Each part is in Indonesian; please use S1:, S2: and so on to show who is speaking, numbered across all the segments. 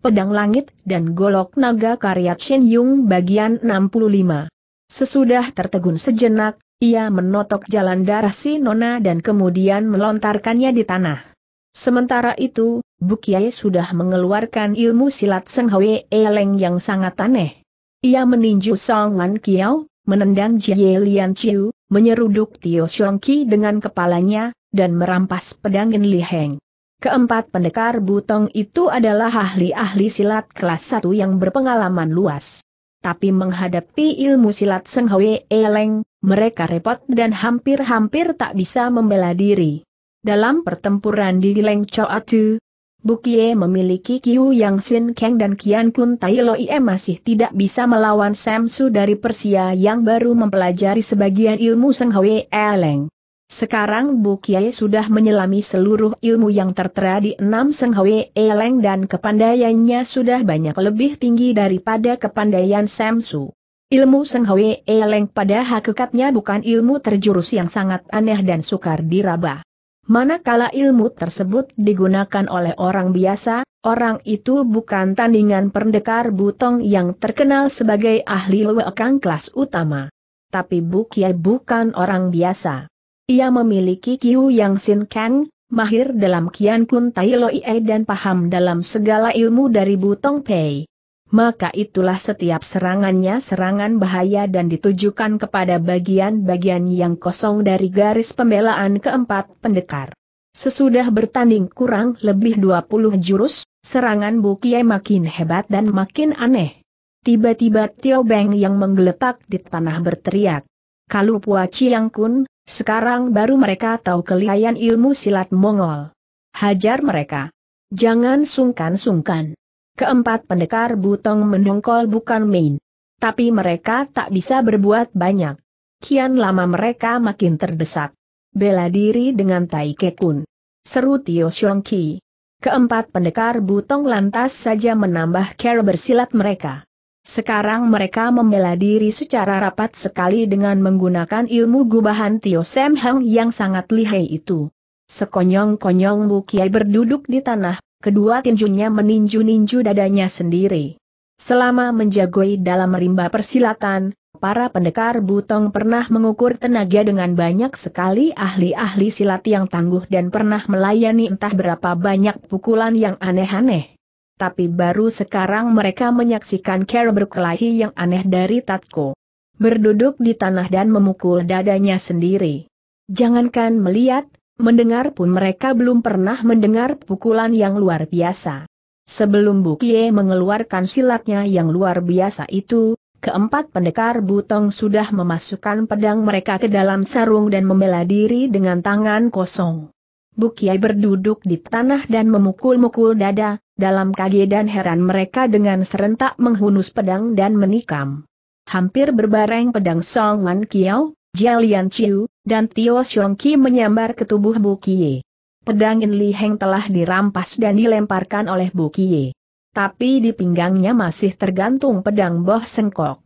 S1: Pedang Langit, dan Golok Naga karya Chin Yung bagian 65. Sesudah tertegun sejenak, ia menotok jalan darah si Nona dan kemudian melontarkannya di tanah. Sementara itu, Bukiai sudah mengeluarkan ilmu silat Seng Hwe Eleng yang sangat aneh. Ia meninju Song Wan Kiao, menendang Jie Lian Chiu, menyeruduk Tio Xiong Ki dengan kepalanya, dan merampas pedang Li Heng. Keempat pendekar butong itu adalah ahli-ahli silat kelas satu yang berpengalaman luas. Tapi menghadapi ilmu silat Seng Hwe Eleng, mereka repot dan hampir-hampir tak bisa membela diri. Dalam pertempuran di Leng Choatu, Bukie memiliki Kiu Yang Sin Kang dan Kian Kun Tai Loie masih tidak bisa melawan Samsu dari Persia yang baru mempelajari sebagian ilmu Seng Hwe Eleng. Sekarang Bu Kiai sudah menyelami seluruh ilmu yang tertera di enam Seng Hwe Eleng dan kepandaiannya sudah banyak lebih tinggi daripada kepandaian Samsu. Ilmu Seng Hwe Eleng pada hakikatnya bukan ilmu terjurus yang sangat aneh dan sukar diraba. Manakala ilmu tersebut digunakan oleh orang biasa, orang itu bukan tandingan pendekar butong yang terkenal sebagai ahli wekang kelas utama. Tapi Bu Kiai bukan orang biasa. Ia memiliki Kiu Yang Sin Kang, mahir dalam Kian Kun Tai Loi Ie dan paham dalam segala ilmu dari Butong Pei. Maka itulah setiap serangannya serangan bahaya dan ditujukan kepada bagian-bagian yang kosong dari garis pembelaan keempat pendekar. Sesudah bertanding kurang lebih 20 jurus, serangan Bukie makin hebat dan makin aneh. Tiba-tiba Tio Beng yang menggeletak di tanah berteriak. Kalau Pua Chiang Kun, sekarang baru mereka tahu kelihayan ilmu silat Mongol. Hajar mereka. Jangan sungkan-sungkan. Keempat pendekar butong mendongkol bukan main. Tapi mereka tak bisa berbuat banyak. Kian lama mereka makin terdesak. Bela diri dengan Tai Kekun. Seru Tio Xiong Ki. Keempat pendekar butong lantas saja menambah cara bersilat mereka. Sekarang mereka membela diri secara rapat sekali dengan menggunakan ilmu gubahan Tio Sam Heng yang sangat lihai itu. Sekonyong-konyong Bu Kiai berduduk di tanah, kedua tinjunya meninju-ninju dadanya sendiri. Selama menjagoi dalam rimba persilatan, para pendekar Butong pernah mengukur tenaga dengan banyak sekali ahli-ahli silat yang tangguh dan pernah melayani entah berapa banyak pukulan yang aneh-aneh tapi baru sekarang mereka menyaksikan cara berkelahi yang aneh dari Tatko. Berduduk di tanah dan memukul dadanya sendiri. Jangankan melihat, mendengar pun mereka belum pernah mendengar pukulan yang luar biasa. Sebelum Bukie mengeluarkan silatnya yang luar biasa itu, keempat pendekar Butong sudah memasukkan pedang mereka ke dalam sarung dan membela diri dengan tangan kosong. Bukiai berduduk di tanah dan memukul-mukul dada, dalam kaget dan heran mereka dengan serentak menghunus pedang dan menikam. Hampir berbareng pedang Song Man Kiao, Jialian Chiu, dan Tio Xiong Ki menyambar ke tubuh Bukiai. Pedang In Li Heng telah dirampas dan dilemparkan oleh Bukiai. Tapi di pinggangnya masih tergantung pedang Boh Sengkok.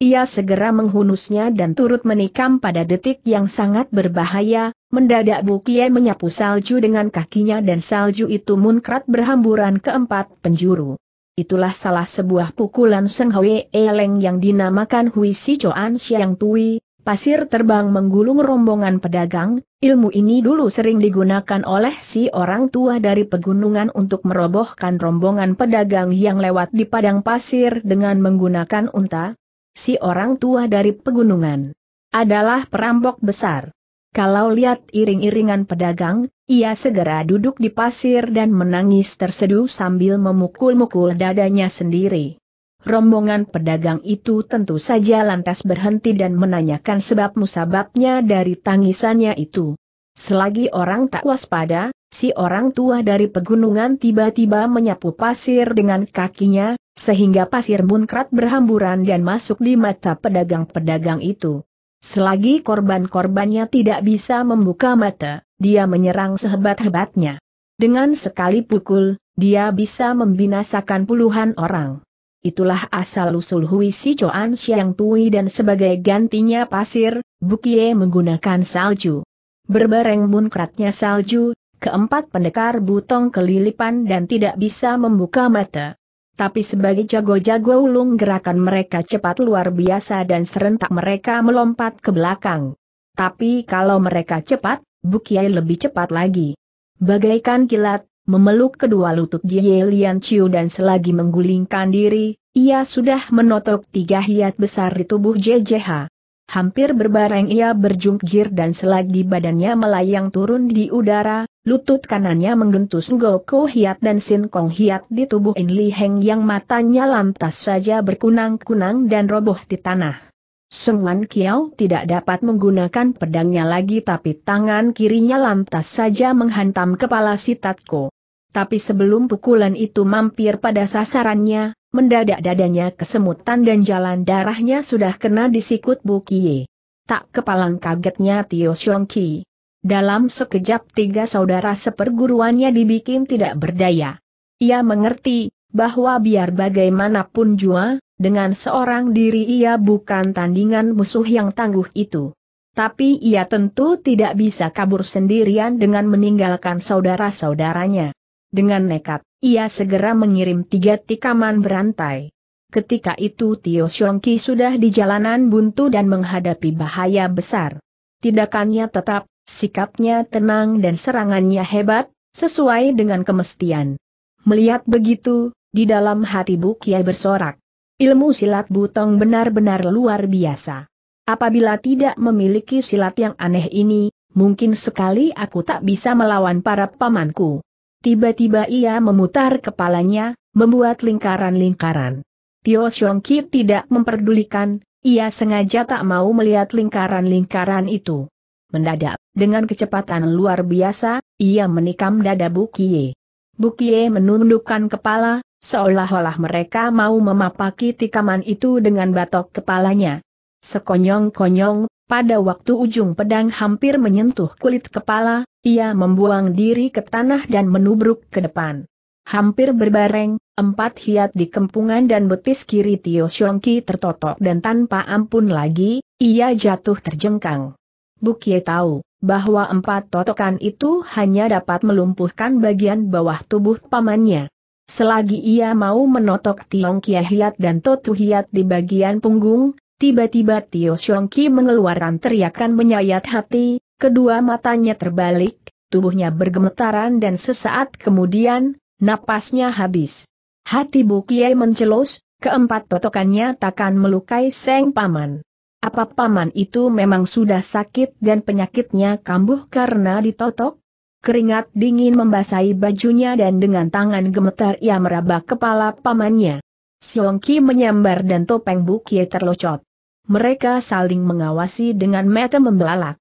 S1: Ia segera menghunusnya dan turut menikam pada detik yang sangat berbahaya, Mendadak Bukie menyapu salju dengan kakinya dan salju itu munkrat berhamburan ke empat penjuru. Itulah salah sebuah pukulan Seng Hwe Eleng yang dinamakan Hui Si Choan Siang Tui, pasir terbang menggulung rombongan pedagang, ilmu ini dulu sering digunakan oleh si orang tua dari pegunungan untuk merobohkan rombongan pedagang yang lewat di padang pasir dengan menggunakan unta. Si orang tua dari pegunungan adalah perampok besar. Kalau lihat iring-iringan pedagang, ia segera duduk di pasir dan menangis tersedu sambil memukul-mukul dadanya sendiri. Rombongan pedagang itu tentu saja lantas berhenti dan menanyakan sebab musababnya dari tangisannya itu. Selagi orang tak waspada, si orang tua dari pegunungan tiba-tiba menyapu pasir dengan kakinya, sehingga pasir munkrat berhamburan dan masuk di mata pedagang-pedagang itu. Selagi korban-korbannya tidak bisa membuka mata, dia menyerang sehebat-hebatnya. Dengan sekali pukul, dia bisa membinasakan puluhan orang. Itulah asal-usul Hui Si Choan Xiang Tui dan sebagai gantinya pasir, Bukie menggunakan salju. Berbareng munkratnya salju, keempat pendekar butong kelilipan dan tidak bisa membuka mata, tapi sebagai jago-jago ulung gerakan mereka cepat luar biasa dan serentak mereka melompat ke belakang. Tapi kalau mereka cepat, Bukiai lebih cepat lagi. Bagaikan kilat, memeluk kedua lutut Jie Lian Chiu dan selagi menggulingkan diri, ia sudah menotok tiga hiat besar di tubuh JJH. Hampir berbareng ia berjungkir dan selagi badannya melayang turun di udara, lutut kanannya menggentus Goku Hiat dan Sin Kong Hiat di tubuh In Li Heng yang matanya lantas saja berkunang-kunang dan roboh di tanah. Wan Kiao tidak dapat menggunakan pedangnya lagi tapi tangan kirinya lantas saja menghantam kepala si Tatko. Tapi sebelum pukulan itu mampir pada sasarannya, mendadak dadanya kesemutan dan jalan darahnya sudah kena disikut Bukie. Tak kepalang kagetnya Tio Xiong Ki. Dalam sekejap tiga saudara seperguruannya dibikin tidak berdaya. Ia mengerti, bahwa biar bagaimanapun jua, dengan seorang diri ia bukan tandingan musuh yang tangguh itu. Tapi ia tentu tidak bisa kabur sendirian dengan meninggalkan saudara-saudaranya. Dengan nekat, ia segera mengirim tiga tikaman berantai. Ketika itu Tio Xiongki sudah di jalanan buntu dan menghadapi bahaya besar. Tindakannya tetap, sikapnya tenang dan serangannya hebat, sesuai dengan kemestian. Melihat begitu, di dalam hati Bu Kiai bersorak. Ilmu silat butong benar-benar luar biasa. Apabila tidak memiliki silat yang aneh ini, mungkin sekali aku tak bisa melawan para pamanku. Tiba-tiba ia memutar kepalanya, membuat lingkaran-lingkaran. Tio Xiong Ki tidak memperdulikan, ia sengaja tak mau melihat lingkaran-lingkaran itu. Mendadak, dengan kecepatan luar biasa, ia menikam dada Bukie. Bukie menundukkan kepala, seolah-olah mereka mau memapaki tikaman itu dengan batok kepalanya. Sekonyong-konyong, pada waktu ujung pedang hampir menyentuh kulit kepala, ia membuang diri ke tanah dan menubruk ke depan. Hampir berbareng, empat hiat di kempungan dan betis kiri Tio Xiongki tertotok dan tanpa ampun lagi, ia jatuh terjengkang. Bukie tahu, bahwa empat totokan itu hanya dapat melumpuhkan bagian bawah tubuh pamannya. Selagi ia mau menotok Tiong Kia Hiat dan Totu Hiat di bagian punggung, tiba-tiba Tio Xiongki mengeluarkan teriakan menyayat hati, Kedua matanya terbalik, tubuhnya bergemetaran dan sesaat kemudian, napasnya habis. Hati Bukiai mencelos, keempat totokannya takkan melukai Seng Paman. Apa Paman itu memang sudah sakit dan penyakitnya kambuh karena ditotok? Keringat dingin membasahi bajunya dan dengan tangan gemetar ia meraba kepala pamannya. Siongki menyambar dan topeng bukiai terlocot. Mereka saling mengawasi dengan mata membelalak.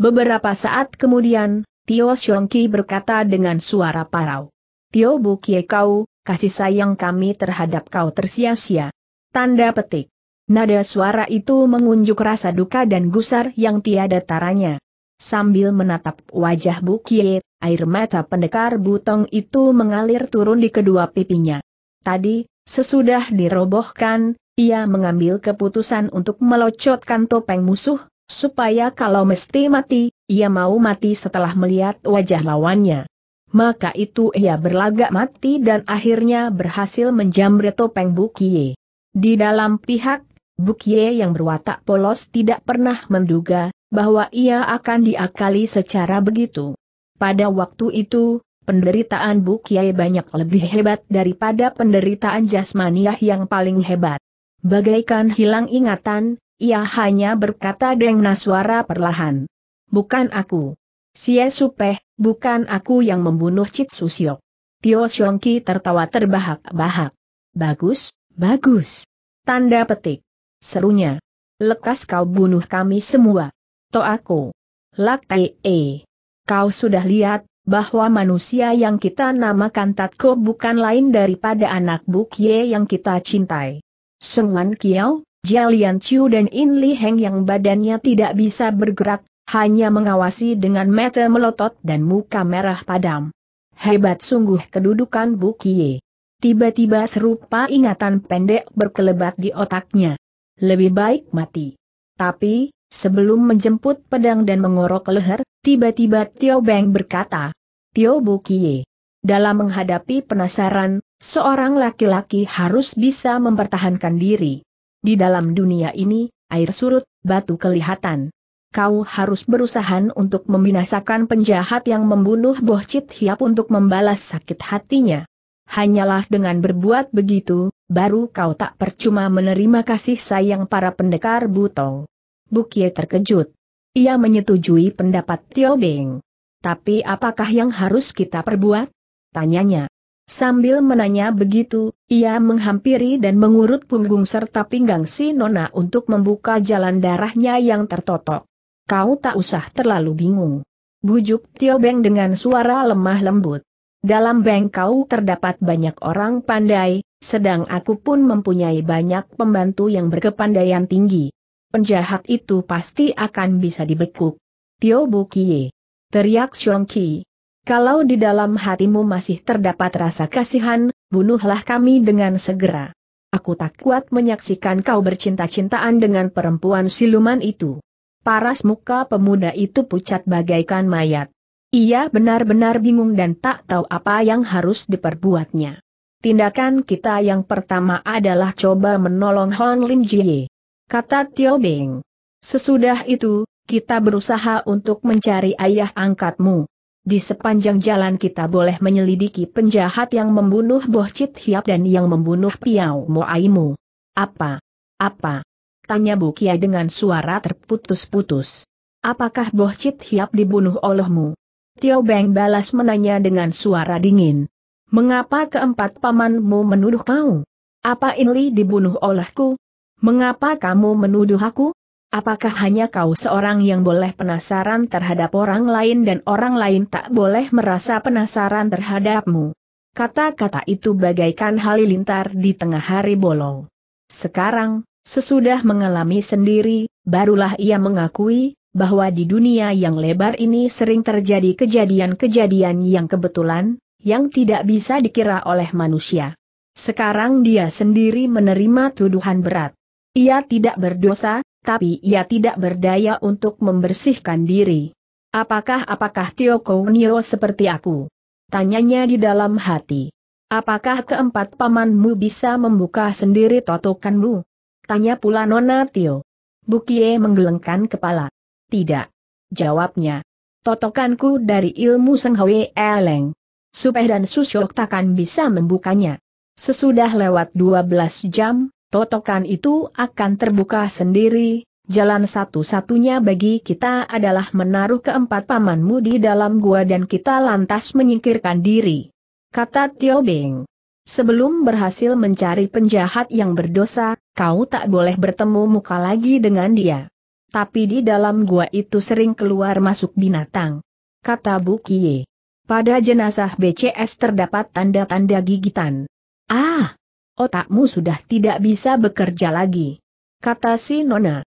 S1: Beberapa saat kemudian, Tio Xiongki berkata dengan suara parau. Tio Bukie kau, kasih sayang kami terhadap kau tersia-sia. Tanda petik. Nada suara itu mengunjuk rasa duka dan gusar yang tiada taranya. Sambil menatap wajah Bukie, air mata pendekar butong itu mengalir turun di kedua pipinya. Tadi, sesudah dirobohkan, ia mengambil keputusan untuk melocotkan topeng musuh, supaya kalau mesti mati, ia mau mati setelah melihat wajah lawannya. Maka itu ia berlagak mati dan akhirnya berhasil menjamret topeng Bukie. Di dalam pihak, Bukie yang berwatak polos tidak pernah menduga bahwa ia akan diakali secara begitu. Pada waktu itu, penderitaan Bukie banyak lebih hebat daripada penderitaan jasmaniah yang paling hebat. Bagaikan hilang ingatan, ia hanya berkata dengan suara perlahan. Bukan aku. Sia Supeh, bukan aku yang membunuh Cit Susiok. Tio Xiongki tertawa terbahak-bahak. Bagus, bagus. Tanda petik. Serunya. Lekas kau bunuh kami semua. To aku. Lak E. Kau sudah lihat, bahwa manusia yang kita namakan Tatko bukan lain daripada anak Bukye yang kita cintai. Sengwan Kiao, Jialian Chu dan In Li Heng yang badannya tidak bisa bergerak, hanya mengawasi dengan mata melotot dan muka merah padam. Hebat sungguh kedudukan Bu Kie. Tiba-tiba serupa ingatan pendek berkelebat di otaknya. Lebih baik mati. Tapi, sebelum menjemput pedang dan mengorok leher, tiba-tiba Tio Beng berkata, Tio Bu Kie. Dalam menghadapi penasaran, seorang laki-laki harus bisa mempertahankan diri. Di dalam dunia ini, air surut, batu kelihatan. Kau harus berusaha untuk membinasakan penjahat yang membunuh Boh Chit Hiap untuk membalas sakit hatinya. Hanyalah dengan berbuat begitu, baru kau tak percuma menerima kasih sayang para pendekar Butong. Bukie terkejut. Ia menyetujui pendapat Tio Beng. Tapi apakah yang harus kita perbuat? Tanyanya. Sambil menanya begitu, ia menghampiri dan mengurut punggung serta pinggang si Nona untuk membuka jalan darahnya yang tertotok. Kau tak usah terlalu bingung. Bujuk Tio Beng dengan suara lemah lembut. Dalam kau terdapat banyak orang pandai, sedang aku pun mempunyai banyak pembantu yang berkepandaian tinggi. Penjahat itu pasti akan bisa dibekuk. Tio Bukie. Teriak Xiong Ki. Kalau di dalam hatimu masih terdapat rasa kasihan, bunuhlah kami dengan segera. Aku tak kuat menyaksikan kau bercinta-cintaan dengan perempuan siluman itu. Paras muka pemuda itu pucat bagaikan mayat. Ia benar-benar bingung dan tak tahu apa yang harus diperbuatnya. Tindakan kita yang pertama adalah coba menolong Hong Lim Jie. Kata Tio Bing. Sesudah itu, kita berusaha untuk mencari ayah angkatmu. Di sepanjang jalan kita boleh menyelidiki penjahat yang membunuh Chit Hiap dan yang membunuh Piao Moaimu. Apa? Apa? Tanya Bukia dengan suara terputus-putus. Apakah Chit Hiap dibunuh olehmu? Tio Beng balas menanya dengan suara dingin. Mengapa keempat pamanmu menuduh kau? Apa Inli dibunuh olehku? Mengapa kamu menuduh aku? Apakah hanya kau seorang yang boleh penasaran terhadap orang lain dan orang lain tak boleh merasa penasaran terhadapmu? Kata-kata itu bagaikan halilintar di tengah hari bolong. Sekarang, sesudah mengalami sendiri, barulah ia mengakui, bahwa di dunia yang lebar ini sering terjadi kejadian-kejadian yang kebetulan, yang tidak bisa dikira oleh manusia. Sekarang dia sendiri menerima tuduhan berat. Ia tidak berdosa, tapi ia tidak berdaya untuk membersihkan diri. Apakah apakah Tio Kounio seperti aku? Tanyanya di dalam hati. Apakah keempat pamanmu bisa membuka sendiri totokanmu? Tanya pula Nona Tio. Bukie menggelengkan kepala. Tidak. Jawabnya. Totokanku dari ilmu Senghwe Eleng. Supeh dan Susyok takkan bisa membukanya. Sesudah lewat 12 jam, totokan itu akan terbuka sendiri, jalan satu-satunya bagi kita adalah menaruh keempat pamanmu di dalam gua dan kita lantas menyingkirkan diri. Kata Tio Bing. Sebelum berhasil mencari penjahat yang berdosa, kau tak boleh bertemu muka lagi dengan dia. Tapi di dalam gua itu sering keluar masuk binatang. Kata Bu Bukie. Pada jenazah BCS terdapat tanda-tanda gigitan. Ah, otakmu sudah tidak bisa bekerja lagi. Kata si Nona.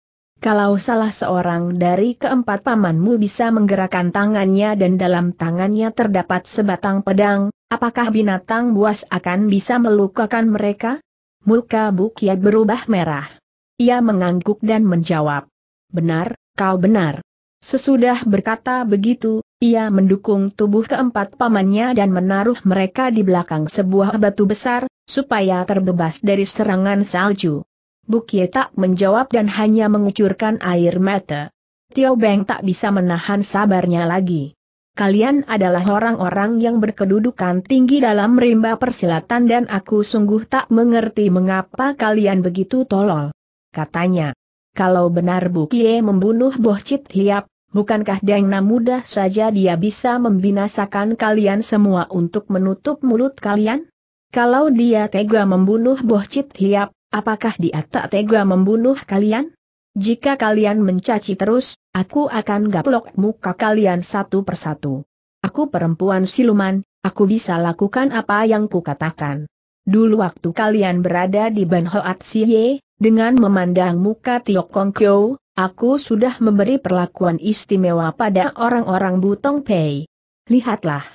S1: Kalau salah seorang dari keempat pamanmu bisa menggerakkan tangannya dan dalam tangannya terdapat sebatang pedang, apakah binatang buas akan bisa melukakan mereka? Muka Bukiat berubah merah. Ia mengangguk dan menjawab. Benar, kau benar. Sesudah berkata begitu, ia mendukung tubuh keempat pamannya dan menaruh mereka di belakang sebuah batu besar, supaya terbebas dari serangan salju. Bukie tak menjawab dan hanya mengucurkan air mata. Tio Beng tak bisa menahan sabarnya lagi. Kalian adalah orang-orang yang berkedudukan tinggi dalam rimba persilatan dan aku sungguh tak mengerti mengapa kalian begitu tolol. Katanya, kalau benar Bukie membunuh Bohcit Hiap, bukankah Dengna mudah saja dia bisa membinasakan kalian semua untuk menutup mulut kalian? Kalau dia tega membunuh Cit Hiap, apakah dia tak tega membunuh kalian? Jika kalian mencaci terus, aku akan gaplok muka kalian satu persatu. Aku perempuan siluman, aku bisa lakukan apa yang kukatakan. Dulu waktu kalian berada di Ban Hoat Siye, dengan memandang muka Tiok Kong Kyo, aku sudah memberi perlakuan istimewa pada orang-orang Butong Pei. Lihatlah.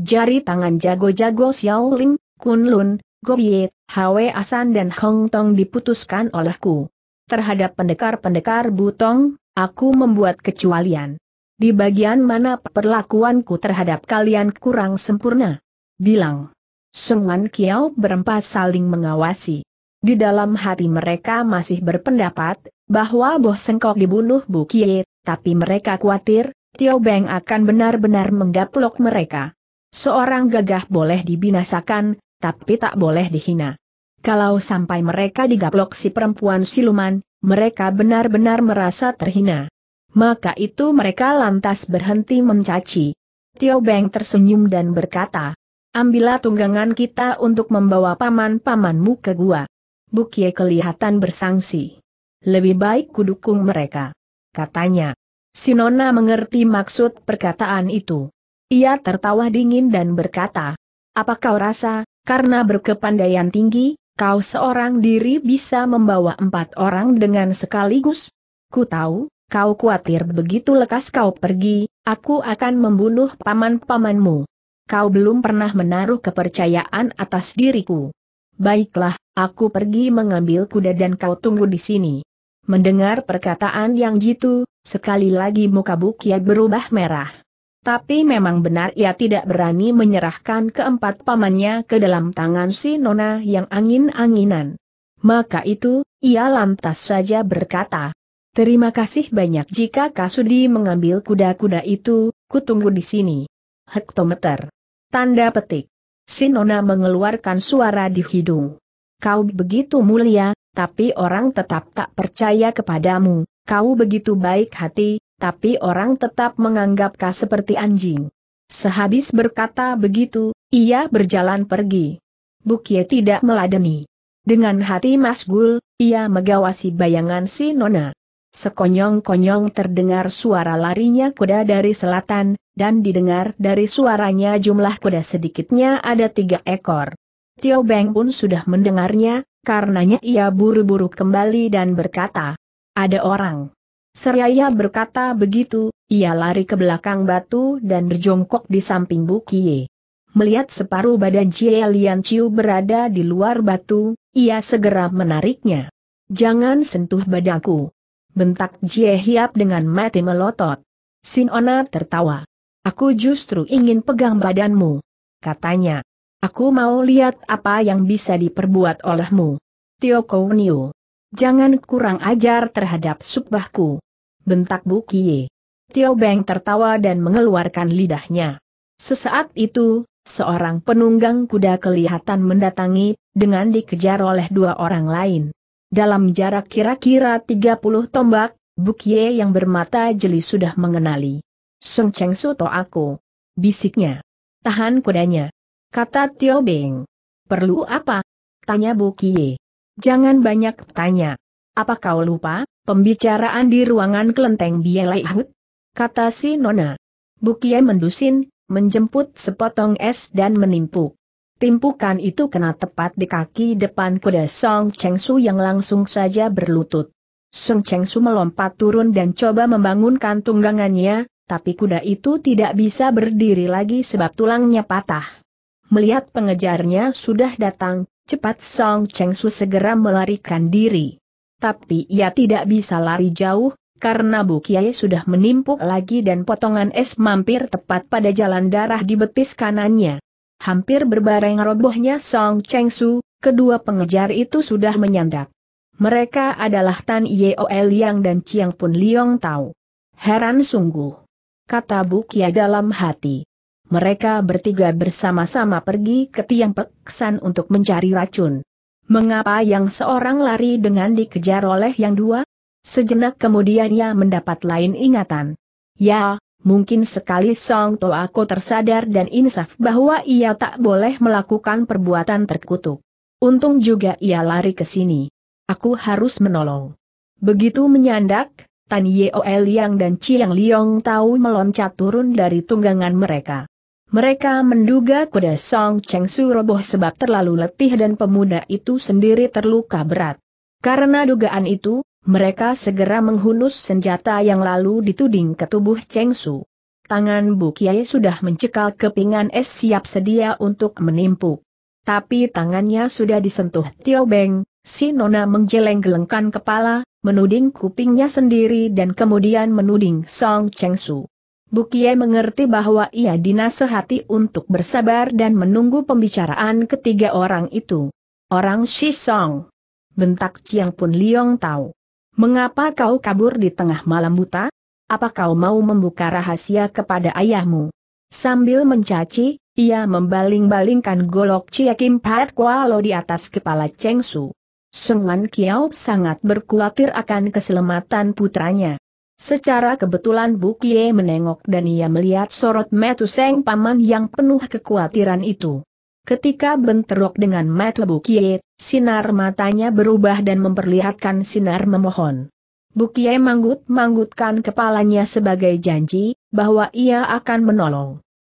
S1: Jari tangan jago-jago Xiao Ling, Kunlun, Gobie, Hwe Asan dan Hong Tong diputuskan olehku. Terhadap pendekar-pendekar Butong, aku membuat kecualian. Di bagian mana perlakuanku terhadap kalian kurang sempurna? Bilang. Sungan Kiao berempat saling mengawasi. Di dalam hati mereka masih berpendapat, bahwa Boh Sengkok dibunuh Bu Kie, tapi mereka khawatir, Tio Beng akan benar-benar menggaplok mereka. Seorang gagah boleh dibinasakan, tapi tak boleh dihina. Kalau sampai mereka digaplok si perempuan siluman, mereka benar-benar merasa terhina. Maka itu mereka lantas berhenti mencaci. Tio Beng tersenyum dan berkata, Ambillah tunggangan kita untuk membawa paman-pamanmu ke gua. Bukie kelihatan bersangsi. Lebih baik kudukung mereka. Katanya. Sinona mengerti maksud perkataan itu. Ia tertawa dingin dan berkata, Apa kau rasa, karena berkepandaian tinggi, kau seorang diri bisa membawa empat orang dengan sekaligus. Ku tahu, kau khawatir begitu lekas kau pergi, aku akan membunuh paman-pamanmu. Kau belum pernah menaruh kepercayaan atas diriku. Baiklah, aku pergi mengambil kuda dan kau tunggu di sini. Mendengar perkataan yang jitu, sekali lagi muka Bukia berubah merah. Tapi memang benar ia tidak berani menyerahkan keempat pamannya ke dalam tangan si Nona yang angin-anginan. Maka itu, ia lantas saja berkata, Terima kasih banyak jika Kasudi mengambil kuda-kuda itu, kutunggu di sini. Hektometer. Tanda petik. Si Nona mengeluarkan suara di hidung. Kau begitu mulia, tapi orang tetap tak percaya kepadamu, kau begitu baik hati, tapi orang tetap menganggapka seperti anjing. Sehabis berkata begitu, ia berjalan pergi. Bukye tidak meladeni. Dengan hati masgul, ia megawasi bayangan si Nona. Sekonyong-konyong terdengar suara larinya kuda dari selatan, dan didengar dari suaranya jumlah kuda sedikitnya ada tiga ekor. Tio Beng pun sudah mendengarnya, karenanya ia buru-buru kembali dan berkata, ada orang. Seraya berkata begitu, ia lari ke belakang batu dan berjongkok di samping Bukie. Melihat separuh badan Cie Lian Chiu berada di luar batu, ia segera menariknya. Jangan sentuh badanku. Bentak Jie Hiap dengan mati melotot. Sinona tertawa. Aku justru ingin pegang badanmu. Katanya. Aku mau lihat apa yang bisa diperbuat olehmu. Tio Niu. Jangan kurang ajar terhadap subbahku. Bentak Bu Kie. Tio Beng tertawa dan mengeluarkan lidahnya. Sesaat itu, seorang penunggang kuda kelihatan mendatangi, dengan dikejar oleh dua orang lain. Dalam jarak kira-kira 30 tombak, Bu Kie yang bermata jeli sudah mengenali. Seng Cheng Suto aku. Bisiknya. Tahan kudanya. Kata Tio Beng. Perlu apa? Tanya Bu Kie jangan banyak tanya. Apa kau lupa, pembicaraan di ruangan kelenteng Bielaihut? Kata si Nona. Bukie mendusin, menjemput sepotong es dan menimpuk. Timpukan itu kena tepat di kaki depan kuda Song Cheng Su yang langsung saja berlutut. Song Cheng Su melompat turun dan coba membangunkan tunggangannya, tapi kuda itu tidak bisa berdiri lagi sebab tulangnya patah. Melihat pengejarnya sudah datang, Cepat Song Cheng Su segera melarikan diri. Tapi ia tidak bisa lari jauh, karena Bu Kiai sudah menimpuk lagi dan potongan es mampir tepat pada jalan darah di betis kanannya. Hampir berbareng robohnya Song Cheng Su, kedua pengejar itu sudah menyandak. Mereka adalah Tan Yeo Liang dan Chiang Pun Liong Tau. Heran sungguh. Kata Bu Kiai dalam hati mereka bertiga bersama-sama pergi ke tiang peksan untuk mencari racun. Mengapa yang seorang lari dengan dikejar oleh yang dua? Sejenak kemudian ia mendapat lain ingatan. Ya, mungkin sekali Song Toako tersadar dan insaf bahwa ia tak boleh melakukan perbuatan terkutuk. Untung juga ia lari ke sini. Aku harus menolong. Begitu menyandak, Tan Yeo Liang dan Chiang Liong tahu meloncat turun dari tunggangan mereka. Mereka menduga kuda Song Cheng Su roboh sebab terlalu letih dan pemuda itu sendiri terluka berat. Karena dugaan itu, mereka segera menghunus senjata yang lalu dituding ke tubuh Cheng Su. Tangan Bu Kiai sudah mencekal kepingan es siap sedia untuk menimpu, Tapi tangannya sudah disentuh Tio Beng, si Nona menggeleng-gelengkan kepala, menuding kupingnya sendiri dan kemudian menuding Song Cheng Su. Bukie mengerti bahwa ia dinasehati untuk bersabar dan menunggu pembicaraan ketiga orang itu. Orang Shisong. Bentak Chiang Pun Liong tahu. Mengapa kau kabur di tengah malam buta? Apa kau mau membuka rahasia kepada ayahmu? Sambil mencaci, ia membaling-balingkan golok Chia Kim Pat Kualo di atas kepala Cheng Su. Sengan Kiao sangat berkhawatir akan keselamatan putranya. Secara kebetulan Kie menengok dan ia melihat sorot Seng paman yang penuh kekhawatiran itu. Ketika benterok dengan Metu Kie, sinar matanya berubah dan memperlihatkan sinar memohon. Kie manggut-manggutkan kepalanya sebagai janji, bahwa ia akan menolong.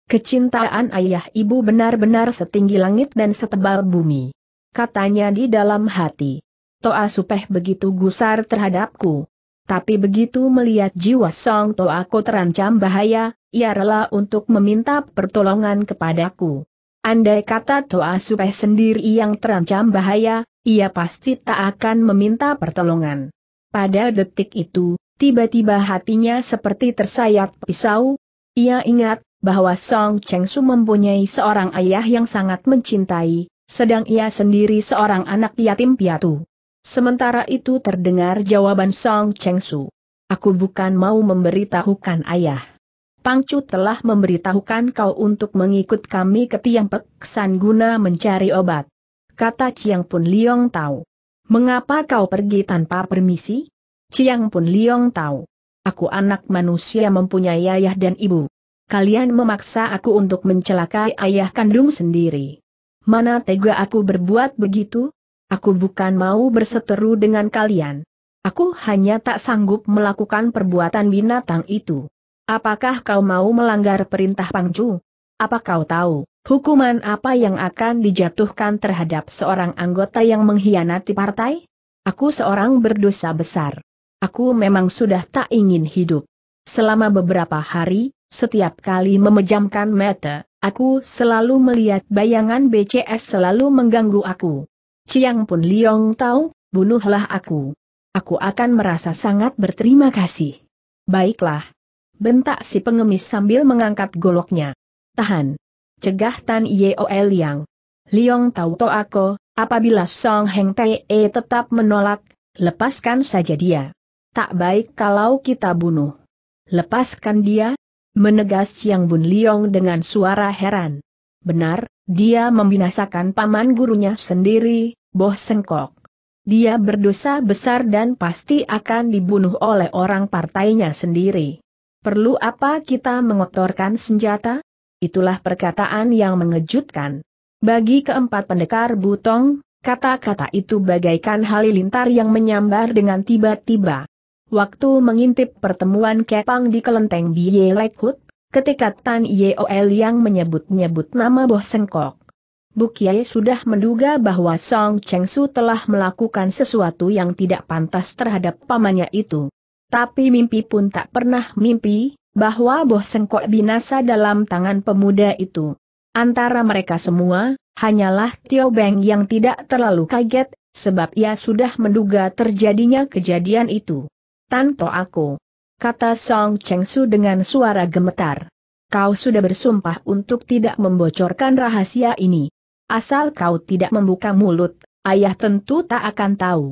S1: Kecintaan ayah ibu benar-benar setinggi langit dan setebal bumi. Katanya di dalam hati. Toa Supeh begitu gusar terhadapku tapi begitu melihat jiwa Song aku terancam bahaya, ia rela untuk meminta pertolongan kepadaku. Andai kata Toa Supeh sendiri yang terancam bahaya, ia pasti tak akan meminta pertolongan. Pada detik itu, tiba-tiba hatinya seperti tersayat pisau. Ia ingat bahwa Song Cheng Su mempunyai seorang ayah yang sangat mencintai, sedang ia sendiri seorang anak yatim piatu. Sementara itu terdengar jawaban Song Chengsu. Aku bukan mau memberitahukan ayah. Pangcu telah memberitahukan kau untuk mengikut kami ke Tiang Peksan guna mencari obat. Kata Chiang Pun Liong tahu. Mengapa kau pergi tanpa permisi? Chiang Pun Liong tahu. Aku anak manusia mempunyai ayah dan ibu. Kalian memaksa aku untuk mencelakai ayah kandung sendiri. Mana tega aku berbuat begitu? Aku bukan mau berseteru dengan kalian. Aku hanya tak sanggup melakukan perbuatan binatang itu. Apakah kau mau melanggar perintah Pangcu? Apa kau tahu, hukuman apa yang akan dijatuhkan terhadap seorang anggota yang mengkhianati partai? Aku seorang berdosa besar. Aku memang sudah tak ingin hidup. Selama beberapa hari, setiap kali memejamkan mata, aku selalu melihat bayangan BCS selalu mengganggu aku. Ciang pun Liong tahu, bunuhlah aku. Aku akan merasa sangat berterima kasih. Baiklah. Bentak si pengemis sambil mengangkat goloknya. Tahan. Cegah Tan Yeol Liang. Liong tahu to aku, apabila Song Heng Te e tetap menolak, lepaskan saja dia. Tak baik kalau kita bunuh. Lepaskan dia? Menegas Ciang Bun Liong dengan suara heran. Benar, dia membinasakan paman gurunya sendiri, Boh Sengkok. Dia berdosa besar dan pasti akan dibunuh oleh orang partainya sendiri. Perlu apa kita mengotorkan senjata? Itulah perkataan yang mengejutkan. Bagi keempat pendekar butong, kata-kata itu bagaikan halilintar yang menyambar dengan tiba-tiba. Waktu mengintip pertemuan Kepang di kelenteng Biye Lekhut, ketika Tan Yeol yang menyebut-nyebut nama Boh Sengkok. Bukiai sudah menduga bahwa Song Cheng Su telah melakukan sesuatu yang tidak pantas terhadap pamannya itu. Tapi mimpi pun tak pernah mimpi, bahwa Boh Sengkok binasa dalam tangan pemuda itu. Antara mereka semua, hanyalah Tio Beng yang tidak terlalu kaget, sebab ia sudah menduga terjadinya kejadian itu. Tanto aku kata Song Chengsu dengan suara gemetar. Kau sudah bersumpah untuk tidak membocorkan rahasia ini. Asal kau tidak membuka mulut, ayah tentu tak akan tahu.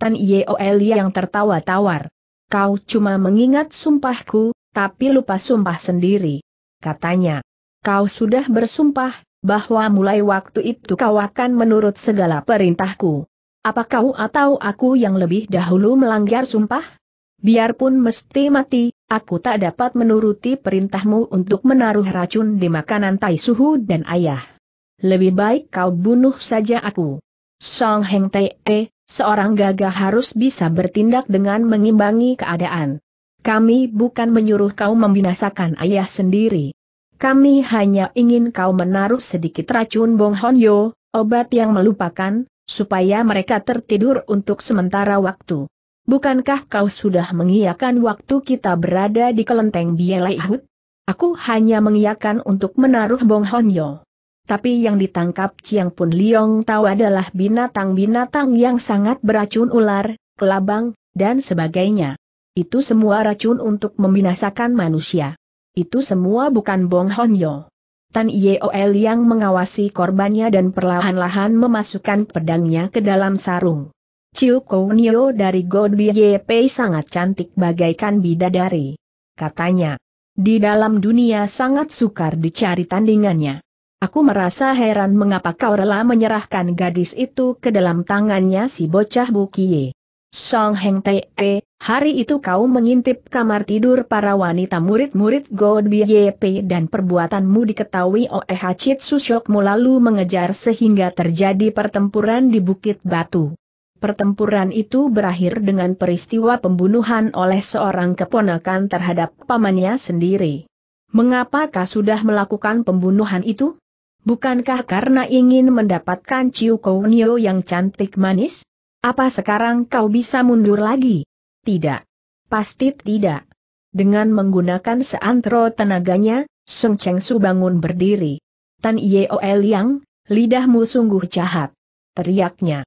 S1: Tan Yeol yang tertawa tawar. Kau cuma mengingat sumpahku, tapi lupa sumpah sendiri. Katanya, kau sudah bersumpah bahwa mulai waktu itu kau akan menurut segala perintahku. Apa kau atau aku yang lebih dahulu melanggar sumpah? biarpun mesti mati, aku tak dapat menuruti perintahmu untuk menaruh racun di makanan tai suhu dan ayah. Lebih baik kau bunuh saja aku. Song Heng Te, eh, seorang gagah harus bisa bertindak dengan mengimbangi keadaan. Kami bukan menyuruh kau membinasakan ayah sendiri. Kami hanya ingin kau menaruh sedikit racun Bong Hon Yo, obat yang melupakan, supaya mereka tertidur untuk sementara waktu. Bukankah kau sudah mengiyakan waktu kita berada di kelenteng Bielaihut? Aku hanya mengiyakan untuk menaruh Bong Honyo. Tapi yang ditangkap Chiang Pun Liong tahu adalah binatang-binatang yang sangat beracun ular, kelabang, dan sebagainya. Itu semua racun untuk membinasakan manusia. Itu semua bukan Bong Honyo. Tan Yeol yang mengawasi korbannya dan perlahan-lahan memasukkan pedangnya ke dalam sarung. Ciu Kounio dari God Yepei sangat cantik bagaikan bidadari. Katanya, di dalam dunia sangat sukar dicari tandingannya. Aku merasa heran mengapa kau rela menyerahkan gadis itu ke dalam tangannya si bocah Bukie. Song Heng Te, eh, hari itu kau mengintip kamar tidur para wanita murid-murid God Yep dan perbuatanmu diketahui oleh Hachit Susyokmu lalu mengejar sehingga terjadi pertempuran di Bukit Batu. Pertempuran itu berakhir dengan peristiwa pembunuhan oleh seorang keponakan terhadap pamannya sendiri. Mengapakah sudah melakukan pembunuhan itu? Bukankah karena ingin mendapatkan Ciu Kounio yang cantik manis? Apa sekarang kau bisa mundur lagi? Tidak. Pasti tidak. Dengan menggunakan seantero tenaganya, Sung Cheng Su bangun berdiri. Tan Yeo Liang, lidahmu sungguh jahat. Teriaknya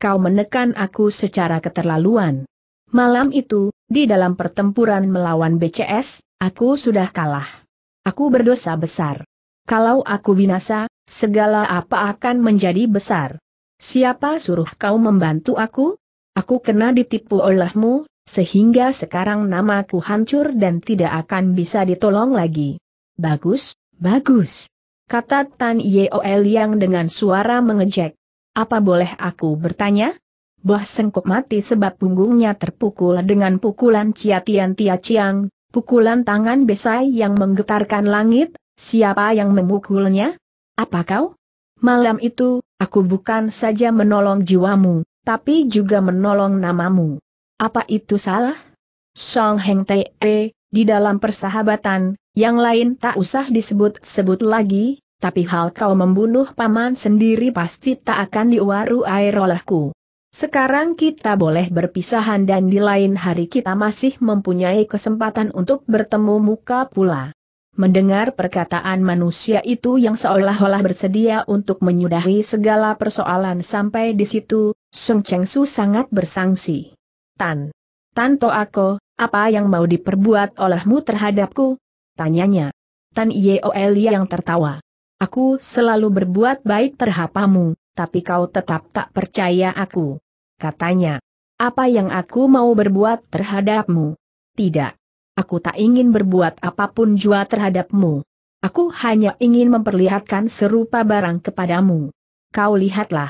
S1: kau menekan aku secara keterlaluan. Malam itu, di dalam pertempuran melawan BCS, aku sudah kalah. Aku berdosa besar. Kalau aku binasa, segala apa akan menjadi besar. Siapa suruh kau membantu aku? Aku kena ditipu olehmu, sehingga sekarang namaku hancur dan tidak akan bisa ditolong lagi. Bagus, bagus. Kata Tan Yeol yang dengan suara mengejek. Apa boleh aku bertanya? Bah sengkok mati sebab punggungnya terpukul dengan pukulan Cia Tian Tia Chiang, pukulan tangan Besai yang menggetarkan langit, siapa yang memukulnya? Apa kau? Malam itu, aku bukan saja menolong jiwamu, tapi juga menolong namamu. Apa itu salah? Song Heng Te, e, di dalam persahabatan, yang lain tak usah disebut-sebut lagi, tapi hal kau membunuh paman sendiri pasti tak akan diwaru air olehku. Sekarang kita boleh berpisahan dan di lain hari kita masih mempunyai kesempatan untuk bertemu muka pula. Mendengar perkataan manusia itu yang seolah-olah bersedia untuk menyudahi segala persoalan sampai di situ, Sung Cheng Su sangat bersangsi. Tan. Tanto Ako, apa yang mau diperbuat olehmu terhadapku? Tanyanya. Tan Elia yang tertawa. Aku selalu berbuat baik terhadapmu, tapi kau tetap tak percaya aku. Katanya, apa yang aku mau berbuat terhadapmu? Tidak. Aku tak ingin berbuat apapun jua terhadapmu. Aku hanya ingin memperlihatkan serupa barang kepadamu. Kau lihatlah.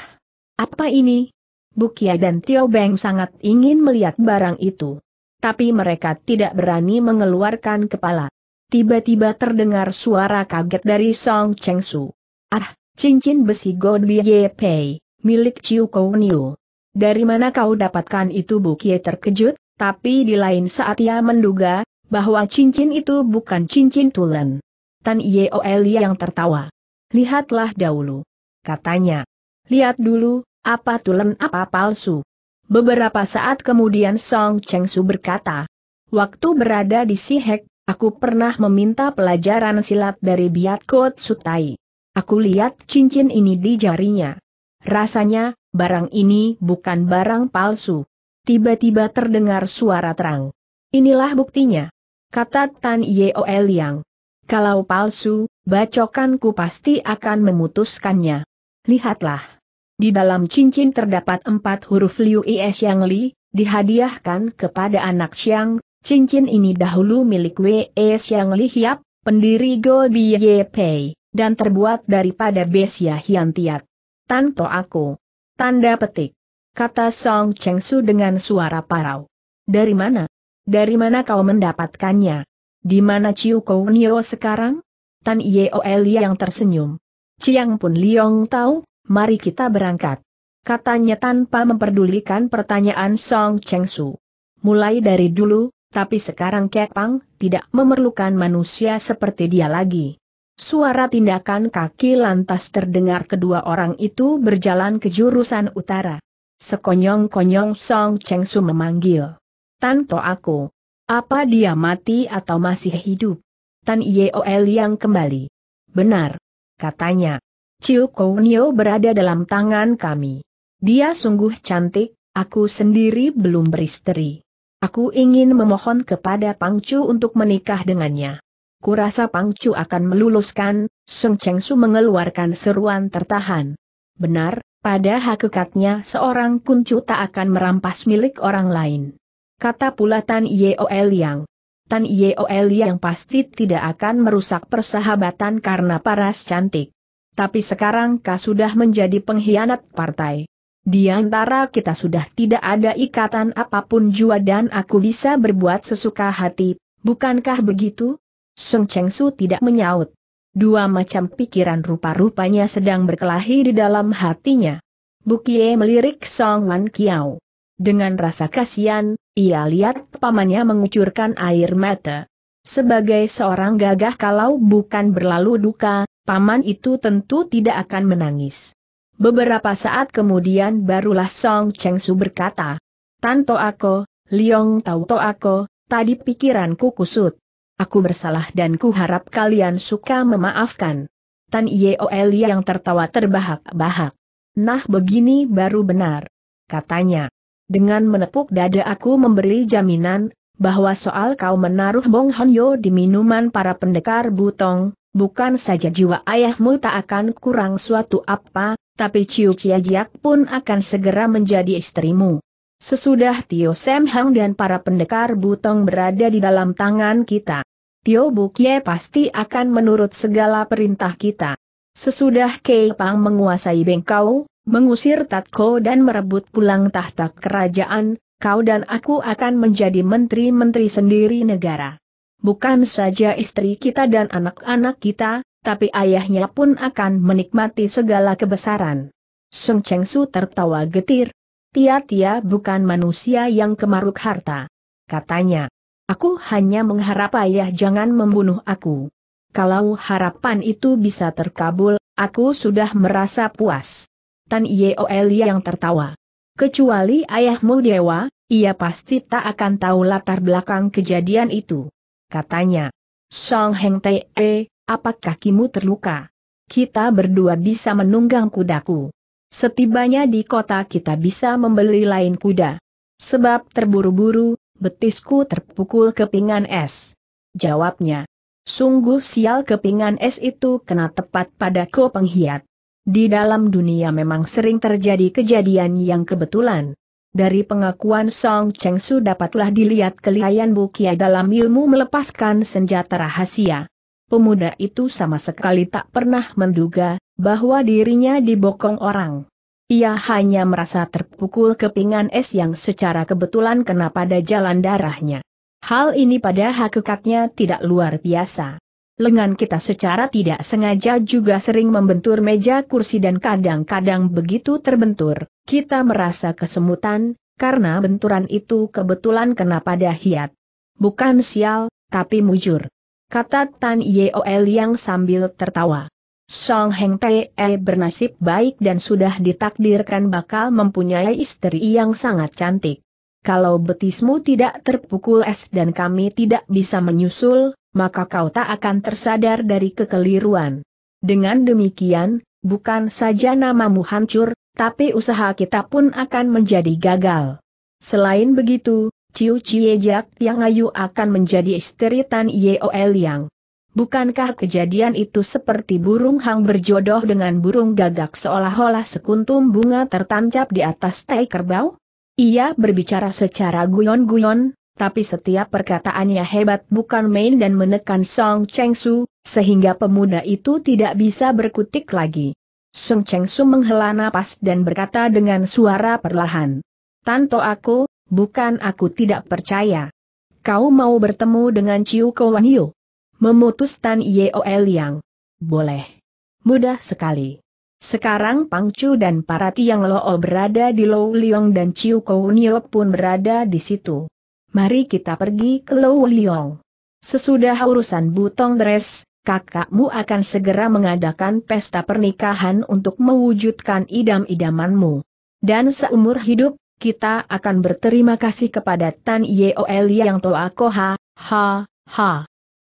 S1: Apa ini? Bukia dan Tio Beng sangat ingin melihat barang itu. Tapi mereka tidak berani mengeluarkan kepala tiba-tiba terdengar suara kaget dari Song Cheng Su. Ah, cincin besi God Ye Pei, milik Chiu Kou Niu. Dari mana kau dapatkan itu Bu Kie terkejut, tapi di lain saat ia menduga, bahwa cincin itu bukan cincin tulen. Tan Yeol yang tertawa. Lihatlah dahulu. Katanya. Lihat dulu, apa tulen apa palsu. Beberapa saat kemudian Song Cheng Su berkata. Waktu berada di Sihek, Aku pernah meminta pelajaran silat dari Biat Kot Sutai. Aku lihat cincin ini di jarinya. Rasanya, barang ini bukan barang palsu. Tiba-tiba terdengar suara terang. Inilah buktinya. Kata Tan Yeol Yang. Kalau palsu, bacokanku pasti akan memutuskannya. Lihatlah. Di dalam cincin terdapat empat huruf Liu Is Yang Li, dihadiahkan kepada anak Xiang, Cincin ini dahulu milik Wei Xiang Li Hiap, pendiri Go Biye Pei, dan terbuat daripada Besia Hian Tiat. Tanto aku. Tanda petik. Kata Song Cheng Su dengan suara parau. Dari mana? Dari mana kau mendapatkannya? Di mana Ciu Nio sekarang? Tan Yeol yang tersenyum. Ciang pun Liong tahu, mari kita berangkat. Katanya tanpa memperdulikan pertanyaan Song Cheng Su. Mulai dari dulu, tapi sekarang Kepang tidak memerlukan manusia seperti dia lagi. Suara tindakan kaki lantas terdengar kedua orang itu berjalan ke jurusan utara. Sekonyong-konyong Song Cheng Su memanggil. Tanto aku. Apa dia mati atau masih hidup? Tan Yeol yang kembali. Benar. Katanya. Ciu Kounio berada dalam tangan kami. Dia sungguh cantik, aku sendiri belum beristri. Aku ingin memohon kepada Pangcu untuk menikah dengannya. Kurasa Pangcu akan meluluskan, Seng Cheng Su mengeluarkan seruan tertahan. Benar, pada hakikatnya seorang kuncu tak akan merampas milik orang lain. Kata pula Tan Yeol Yang. Tan Yeol Yang pasti tidak akan merusak persahabatan karena paras cantik. Tapi sekarang kau sudah menjadi pengkhianat partai. Di antara kita sudah tidak ada ikatan apapun jua dan aku bisa berbuat sesuka hati, bukankah begitu? Song Cheng Su tidak menyaut. Dua macam pikiran rupa-rupanya sedang berkelahi di dalam hatinya. Bukie melirik Song Wan Kiao. Dengan rasa kasihan, ia lihat pamannya mengucurkan air mata. Sebagai seorang gagah kalau bukan berlalu duka, paman itu tentu tidak akan menangis. Beberapa saat kemudian barulah Song Cheng Su berkata, Tanto aku, Liong Tau To aku, tadi pikiranku kusut. Aku bersalah dan ku harap kalian suka memaafkan. Tan Yeol yang tertawa terbahak-bahak. Nah begini baru benar. Katanya. Dengan menepuk dada aku memberi jaminan, bahwa soal kau menaruh Bong Honyo di minuman para pendekar butong, bukan saja jiwa ayahmu tak akan kurang suatu apa, tapi Ciu Kiagiak pun akan segera menjadi istrimu. Sesudah Tio Sam Hang dan para pendekar Butong berada di dalam tangan kita, Tio Bukie pasti akan menurut segala perintah kita. Sesudah Kei Pang menguasai Bengkau, mengusir Tatko dan merebut pulang tahta kerajaan, kau dan aku akan menjadi menteri-menteri sendiri negara. Bukan saja istri kita dan anak-anak kita, tapi ayahnya pun akan menikmati segala kebesaran. Sung Cheng Su tertawa getir. Tia-tia bukan manusia yang kemaruk harta. Katanya, aku hanya mengharap ayah jangan membunuh aku. Kalau harapan itu bisa terkabul, aku sudah merasa puas. Tan Yeol yang tertawa. Kecuali ayahmu dewa, ia pasti tak akan tahu latar belakang kejadian itu. Katanya, Song Heng Te, Apakah kakimu terluka? Kita berdua bisa menunggang kudaku. Setibanya di kota kita bisa membeli lain kuda. Sebab terburu-buru, betisku terpukul kepingan es. Jawabnya. Sungguh sial kepingan es itu kena tepat pada ko penghiat. Di dalam dunia memang sering terjadi kejadian yang kebetulan. Dari pengakuan Song Cheng Su dapatlah dilihat kelihayan Bukia dalam ilmu melepaskan senjata rahasia pemuda itu sama sekali tak pernah menduga bahwa dirinya dibokong orang. Ia hanya merasa terpukul kepingan es yang secara kebetulan kena pada jalan darahnya. Hal ini pada hakikatnya tidak luar biasa. Lengan kita secara tidak sengaja juga sering membentur meja kursi dan kadang-kadang begitu terbentur, kita merasa kesemutan, karena benturan itu kebetulan kena pada hiat. Bukan sial, tapi mujur kata Tan Yeol yang sambil tertawa. Song Heng Tee eh, bernasib baik dan sudah ditakdirkan bakal mempunyai istri yang sangat cantik. Kalau betismu tidak terpukul es dan kami tidak bisa menyusul, maka kau tak akan tersadar dari kekeliruan. Dengan demikian, bukan saja namamu hancur, tapi usaha kita pun akan menjadi gagal. Selain begitu, Ciu Cie Jak yang ayu akan menjadi istri Tan Yeol Yang. Bukankah kejadian itu seperti burung hang berjodoh dengan burung gagak seolah-olah sekuntum bunga tertancap di atas tai kerbau? Ia berbicara secara guyon-guyon, tapi setiap perkataannya hebat bukan main dan menekan Song Cheng Su, sehingga pemuda itu tidak bisa berkutik lagi. Song Cheng Su menghela napas dan berkata dengan suara perlahan. Tanto aku, Bukan aku tidak percaya. Kau mau bertemu dengan Ciu Kowan Yu? Memutus Tan yang. Boleh. Mudah sekali. Sekarang Pang Chu dan para Tiang Loo berada di Lou Liong dan Ciu Kowan Yu pun berada di situ. Mari kita pergi ke Lou Liong. Sesudah urusan Butong beres, kakakmu akan segera mengadakan pesta pernikahan untuk mewujudkan idam-idamanmu. Dan seumur hidup, kita akan berterima kasih kepada Tan Yeol yang Toa Koha, ha, ha.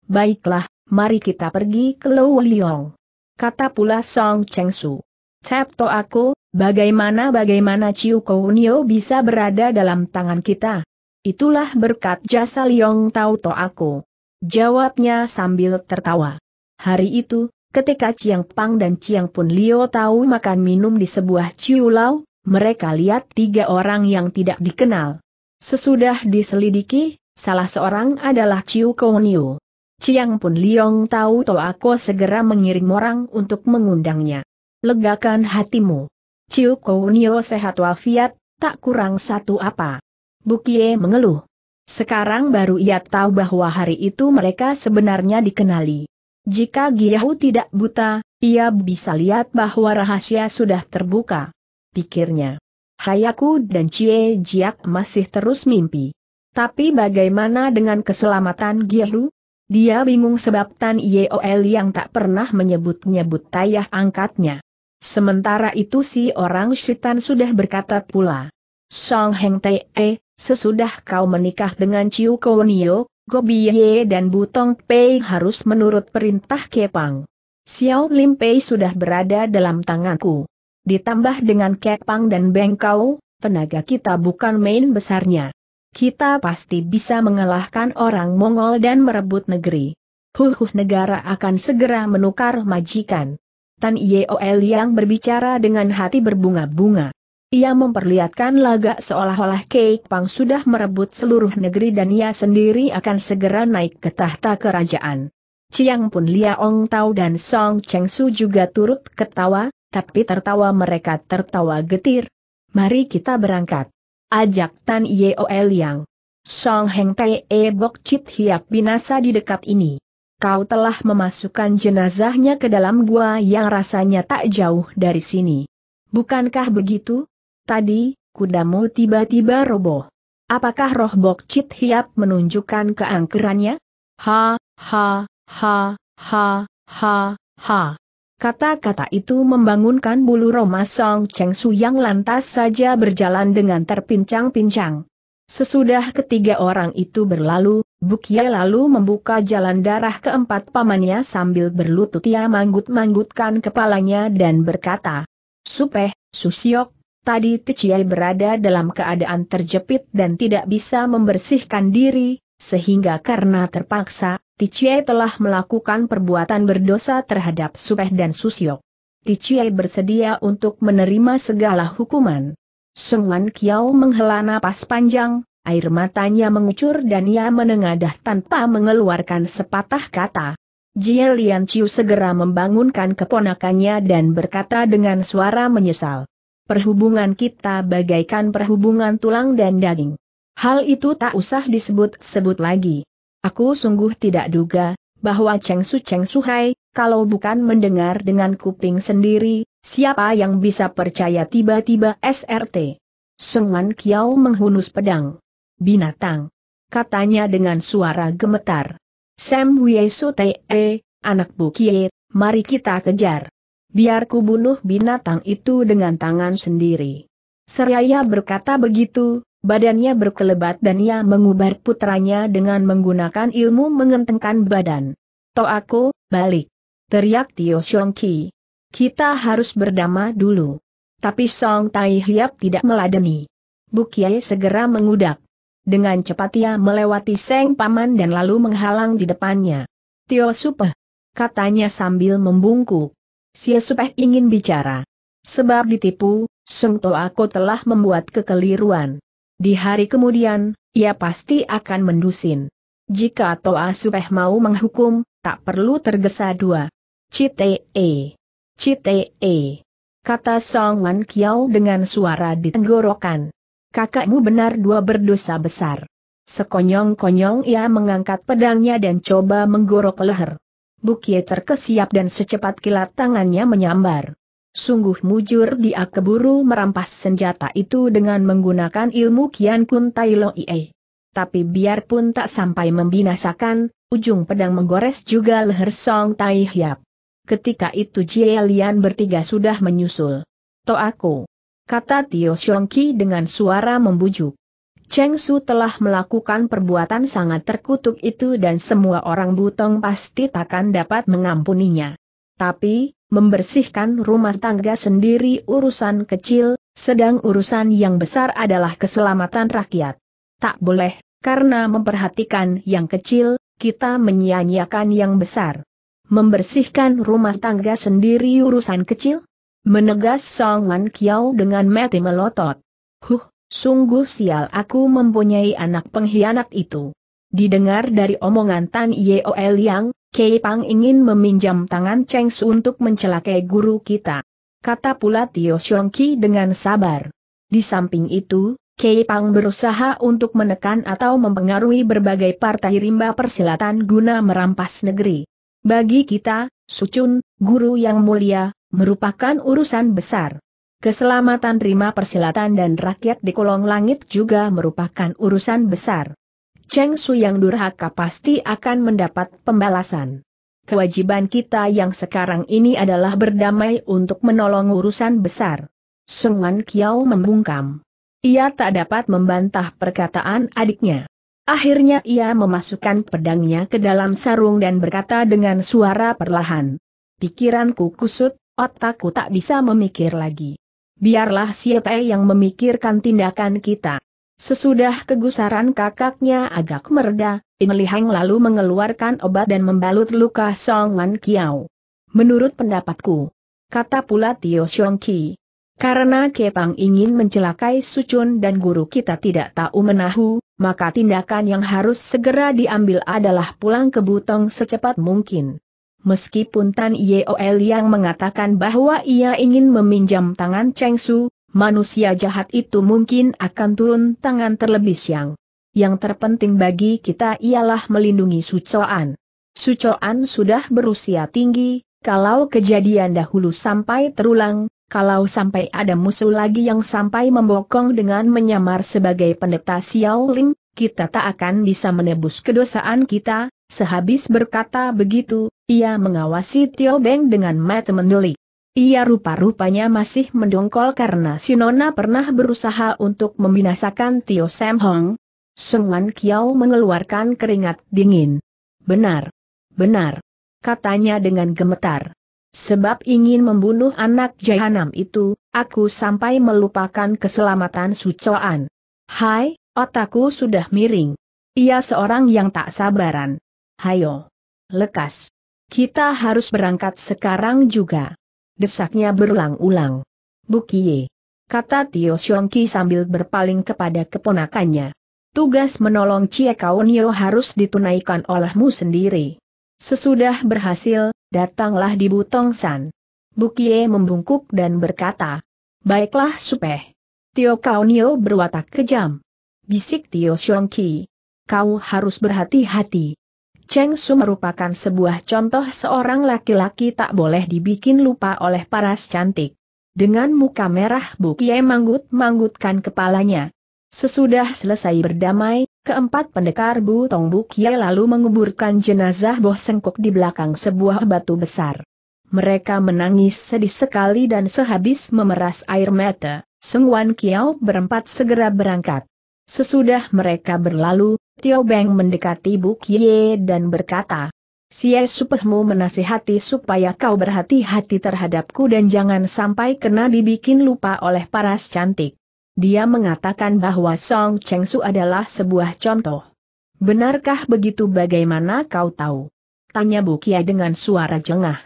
S1: Baiklah, mari kita pergi ke Lou Liong. Kata pula Song Cheng Su. Tap to aku, bagaimana-bagaimana Chiu Kounio bisa berada dalam tangan kita? Itulah berkat jasa Liong Tau to aku. Jawabnya sambil tertawa. Hari itu, ketika Chiang Pang dan Chiang Pun Liu tahu makan minum di sebuah lau mereka lihat tiga orang yang tidak dikenal. Sesudah diselidiki, salah seorang adalah Chiu Kouniu. Chiang Pun Liong tahu aku segera mengirim orang untuk mengundangnya. Legakan hatimu. Chiu Kouniu sehat walafiat, tak kurang satu apa. Bukie mengeluh. Sekarang baru ia tahu bahwa hari itu mereka sebenarnya dikenali. Jika Giyahu tidak buta, ia bisa lihat bahwa rahasia sudah terbuka pikirnya. Hayaku dan Cie Jiak masih terus mimpi. Tapi bagaimana dengan keselamatan Gieru? Dia bingung sebab Tan Yeol yang tak pernah menyebut-nyebut tayah angkatnya. Sementara itu si orang Shitan sudah berkata pula. Song Heng Te, eh, sesudah kau menikah dengan Chiu Kownio, Gobiye dan Butong Pei harus menurut perintah Kepang. Xiao Lim Pei sudah berada dalam tanganku ditambah dengan Kepang dan Bengkau, tenaga kita bukan main besarnya. Kita pasti bisa mengalahkan orang Mongol dan merebut negeri. Huhuh negara akan segera menukar majikan. Tan Yeol yang berbicara dengan hati berbunga-bunga. Ia memperlihatkan lagak seolah-olah keik Pang sudah merebut seluruh negeri dan ia sendiri akan segera naik ke tahta kerajaan. Ciang Pun Lia Ong Tau dan Song Cheng Su juga turut ketawa, tapi tertawa mereka tertawa getir. Mari kita berangkat. Ajak Tan Yeol Yang. Song Heng Pei e Bok Chit Hiap binasa di dekat ini. Kau telah memasukkan jenazahnya ke dalam gua yang rasanya tak jauh dari sini. Bukankah begitu? Tadi, kudamu tiba-tiba roboh. Apakah roh Bok Chit Hiap menunjukkan keangkerannya? Ha, ha, ha, ha, ha, ha. Kata-kata itu membangunkan bulu Roma Song Cheng Su yang lantas saja berjalan dengan terpincang-pincang. Sesudah ketiga orang itu berlalu, Bukia lalu membuka jalan darah keempat pamannya sambil berlutut ia manggut-manggutkan kepalanya dan berkata, Supeh, Susiok, tadi Teciai berada dalam keadaan terjepit dan tidak bisa membersihkan diri, sehingga karena terpaksa, Tichie telah melakukan perbuatan berdosa terhadap Supeh dan Susyok. Tichie bersedia untuk menerima segala hukuman. Sungan Kiao menghela napas panjang, air matanya mengucur dan ia menengadah tanpa mengeluarkan sepatah kata. Jie Lian Chiu segera membangunkan keponakannya dan berkata dengan suara menyesal. Perhubungan kita bagaikan perhubungan tulang dan daging. Hal itu tak usah disebut-sebut lagi. Aku sungguh tidak duga, bahwa Cheng Su Cheng Suhai, kalau bukan mendengar dengan kuping sendiri, siapa yang bisa percaya tiba-tiba SRT. Sengwan Kiao menghunus pedang. Binatang. Katanya dengan suara gemetar. Sam Wieso Te, -e, anak bukit, mari kita kejar. Biar ku bunuh binatang itu dengan tangan sendiri. Seraya berkata begitu, badannya berkelebat dan ia mengubar putranya dengan menggunakan ilmu mengentengkan badan. Toako, balik. Teriak Tio Xiong Ki. Kita harus berdama dulu. Tapi Song Tai Hiap tidak meladeni. Bukyai segera mengudak. Dengan cepat ia melewati Seng Paman dan lalu menghalang di depannya. Tio Supeh. Katanya sambil membungkuk. Si Supeh ingin bicara. Sebab ditipu, Seng Toako telah membuat kekeliruan. Di hari kemudian, ia pasti akan mendusin. Jika Toa Supeh mau menghukum, tak perlu tergesa dua. Cite, e. Cite, e. kata Song Wan Kiao dengan suara ditenggorokan. Kakakmu benar dua berdosa besar. Sekonyong-konyong ia mengangkat pedangnya dan coba menggorok leher. Bukie terkesiap dan secepat kilat tangannya menyambar. Sungguh mujur dia keburu merampas senjata itu dengan menggunakan ilmu Kian Kun Tai Lo Ie. Tapi biarpun tak sampai membinasakan, ujung pedang menggores juga leher Song Tai Hiap. Ketika itu Jie Lian bertiga sudah menyusul. To aku. Kata Tio Ki dengan suara membujuk. Cheng Su telah melakukan perbuatan sangat terkutuk itu dan semua orang butong pasti takkan dapat mengampuninya. Tapi, membersihkan rumah tangga sendiri urusan kecil, sedang urusan yang besar adalah keselamatan rakyat. Tak boleh, karena memperhatikan yang kecil, kita menyia-nyiakan yang besar. Membersihkan rumah tangga sendiri urusan kecil? Menegas Song Wan Kiao dengan mati melotot. Huh, sungguh sial aku mempunyai anak pengkhianat itu. Didengar dari omongan Tan Yeo Liang, Kei Pang ingin meminjam tangan Cheng Su untuk mencelakai guru kita. Kata pula Tio Xiong Ki dengan sabar. Di samping itu, Kei Pang berusaha untuk menekan atau mempengaruhi berbagai partai rimba persilatan guna merampas negeri. Bagi kita, Sucun, guru yang mulia, merupakan urusan besar. Keselamatan rimba persilatan dan rakyat di kolong langit juga merupakan urusan besar. Cheng Su yang durhaka pasti akan mendapat pembalasan. Kewajiban kita yang sekarang ini adalah berdamai untuk menolong urusan besar. Sungan Kiao membungkam. Ia tak dapat membantah perkataan adiknya. Akhirnya ia memasukkan pedangnya ke dalam sarung dan berkata dengan suara perlahan. Pikiranku kusut, otakku tak bisa memikir lagi. Biarlah Siete yang memikirkan tindakan kita. Sesudah kegusaran kakaknya agak mereda, Inlihang lalu mengeluarkan obat dan membalut luka Song Man Kiao. Menurut pendapatku, kata pula Tio Xiong Ki. Karena Kepang ingin mencelakai Sucun dan guru kita tidak tahu menahu, maka tindakan yang harus segera diambil adalah pulang ke Butong secepat mungkin. Meskipun Tan Yeol yang mengatakan bahwa ia ingin meminjam tangan Cheng Su, manusia jahat itu mungkin akan turun tangan terlebih siang. Yang terpenting bagi kita ialah melindungi Sucoan. Sucoan sudah berusia tinggi, kalau kejadian dahulu sampai terulang, kalau sampai ada musuh lagi yang sampai membokong dengan menyamar sebagai pendeta ling, kita tak akan bisa menebus kedosaan kita, sehabis berkata begitu, ia mengawasi Tio Beng dengan mata mendelik. Ia rupa-rupanya masih mendongkol karena Sinona pernah berusaha untuk membinasakan Tio Sam Hong. Wan Kiao mengeluarkan keringat dingin. Benar. Benar. Katanya dengan gemetar. Sebab ingin membunuh anak jahanam itu, aku sampai melupakan keselamatan Sucoan. Hai, otakku sudah miring. Ia seorang yang tak sabaran. Hayo. Lekas. Kita harus berangkat sekarang juga. Desaknya berulang-ulang. Bukie. Kata Tio Xiongki sambil berpaling kepada keponakannya. Tugas menolong Cie Kaonio harus ditunaikan olehmu sendiri. Sesudah berhasil, datanglah di Butong San. Bukie membungkuk dan berkata, Baiklah Supeh. Tio Kaonio berwatak kejam. Bisik Tio Xiongki. Kau harus berhati-hati. Cheng Su merupakan sebuah contoh seorang laki-laki tak boleh dibikin lupa oleh paras cantik. Dengan muka merah Bu Kie manggut-manggutkan kepalanya. Sesudah selesai berdamai, keempat pendekar Bu Tong Bu Kie lalu menguburkan jenazah Boh Sengkok di belakang sebuah batu besar. Mereka menangis sedih sekali dan sehabis memeras air mata, Sengwan Kiao berempat segera berangkat. Sesudah mereka berlalu, Tio Beng mendekati Bu Ye dan berkata, "Sia Supehmu menasihati supaya kau berhati-hati terhadapku dan jangan sampai kena dibikin lupa oleh paras cantik. Dia mengatakan bahwa Song Cheng Su adalah sebuah contoh. Benarkah begitu bagaimana kau tahu? Tanya Bu Bukia dengan suara jengah.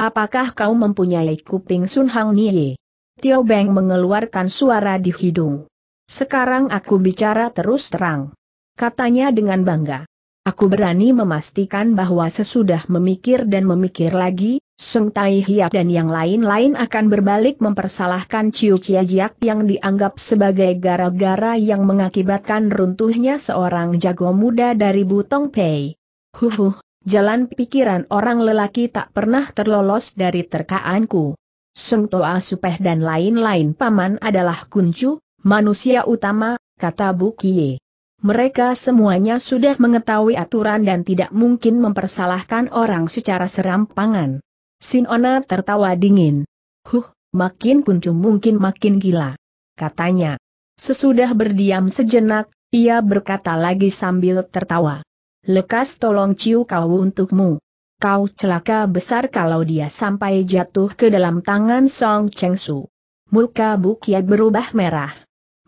S1: Apakah kau mempunyai kuping Sun Hang Nie? Tio Beng mengeluarkan suara di hidung. Sekarang aku bicara terus terang. Katanya dengan bangga. Aku berani memastikan bahwa sesudah memikir dan memikir lagi, Seng Tai Hiap dan yang lain-lain akan berbalik mempersalahkan Ciu Chia Jiak yang dianggap sebagai gara-gara yang mengakibatkan runtuhnya seorang jago muda dari Butong Pei. Huhuh, jalan pikiran orang lelaki tak pernah terlolos dari terkaanku. Seng Toa Supeh dan lain-lain paman adalah kuncu, manusia utama, kata Bu Kie mereka semuanya sudah mengetahui aturan dan tidak mungkin mempersalahkan orang secara serampangan. Sinona tertawa dingin. Huh, makin kuncung mungkin makin gila. Katanya. Sesudah berdiam sejenak, ia berkata lagi sambil tertawa. Lekas tolong ciu kau untukmu. Kau celaka besar kalau dia sampai jatuh ke dalam tangan Song Cheng Su. Muka Bukia berubah merah.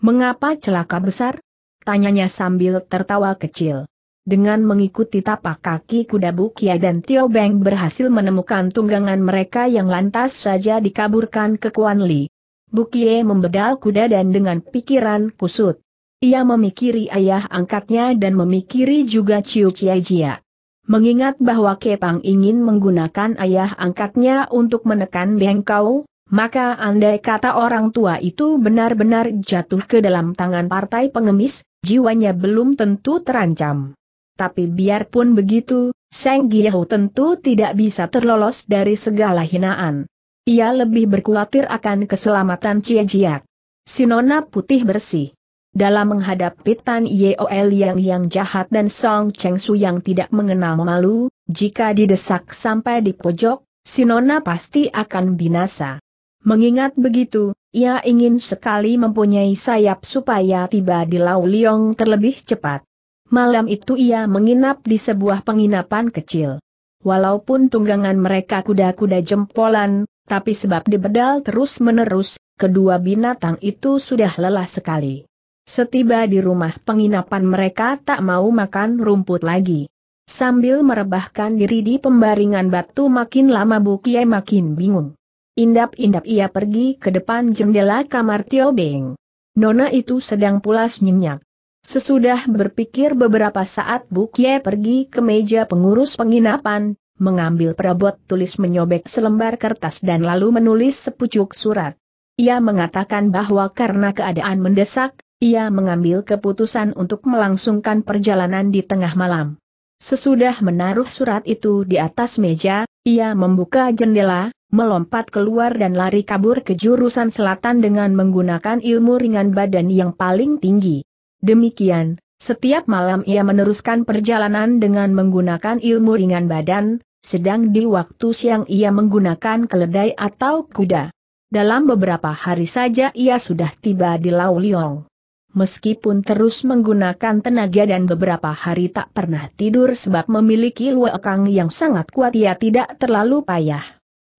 S1: Mengapa celaka besar? Tanyanya sambil tertawa kecil. Dengan mengikuti tapak kaki kuda Bukia dan Tio Beng berhasil menemukan tunggangan mereka yang lantas saja dikaburkan ke Kuan Li. Bukie membedal kuda dan dengan pikiran kusut. Ia memikiri ayah angkatnya dan memikiri juga Ciu Chia Jia. Mengingat bahwa Kepang ingin menggunakan ayah angkatnya untuk menekan Bengkau, maka andai kata orang tua itu benar-benar jatuh ke dalam tangan partai pengemis, jiwanya belum tentu terancam. Tapi biarpun begitu, Seng Giyahu tentu tidak bisa terlolos dari segala hinaan. Ia lebih berkhawatir akan keselamatan Cie Jiat. Sinona putih bersih. Dalam menghadapi Tan Yeol yang yang jahat dan Song Cheng Su yang tidak mengenal malu, jika didesak sampai di pojok, Sinona pasti akan binasa. Mengingat begitu, ia ingin sekali mempunyai sayap supaya tiba di Lauliong terlebih cepat. Malam itu ia menginap di sebuah penginapan kecil. Walaupun tunggangan mereka kuda-kuda jempolan, tapi sebab dibedal terus-menerus, kedua binatang itu sudah lelah sekali. Setiba di rumah penginapan mereka tak mau makan rumput lagi. Sambil merebahkan diri di pembaringan batu makin lama Bukiai makin bingung. Indap-indap ia pergi ke depan jendela kamar Tio Beng. Nona itu sedang pulas nyenyak. Sesudah berpikir beberapa saat Bukye pergi ke meja pengurus penginapan, mengambil perabot tulis menyobek selembar kertas dan lalu menulis sepucuk surat. Ia mengatakan bahwa karena keadaan mendesak, ia mengambil keputusan untuk melangsungkan perjalanan di tengah malam. Sesudah menaruh surat itu di atas meja, ia membuka jendela, melompat keluar dan lari kabur ke jurusan selatan dengan menggunakan ilmu ringan badan yang paling tinggi. Demikian, setiap malam ia meneruskan perjalanan dengan menggunakan ilmu ringan badan, sedang di waktu siang ia menggunakan keledai atau kuda. Dalam beberapa hari saja ia sudah tiba di Lau Liong. Meskipun terus menggunakan tenaga dan beberapa hari tak pernah tidur sebab memiliki luekang yang sangat kuat ia tidak terlalu payah.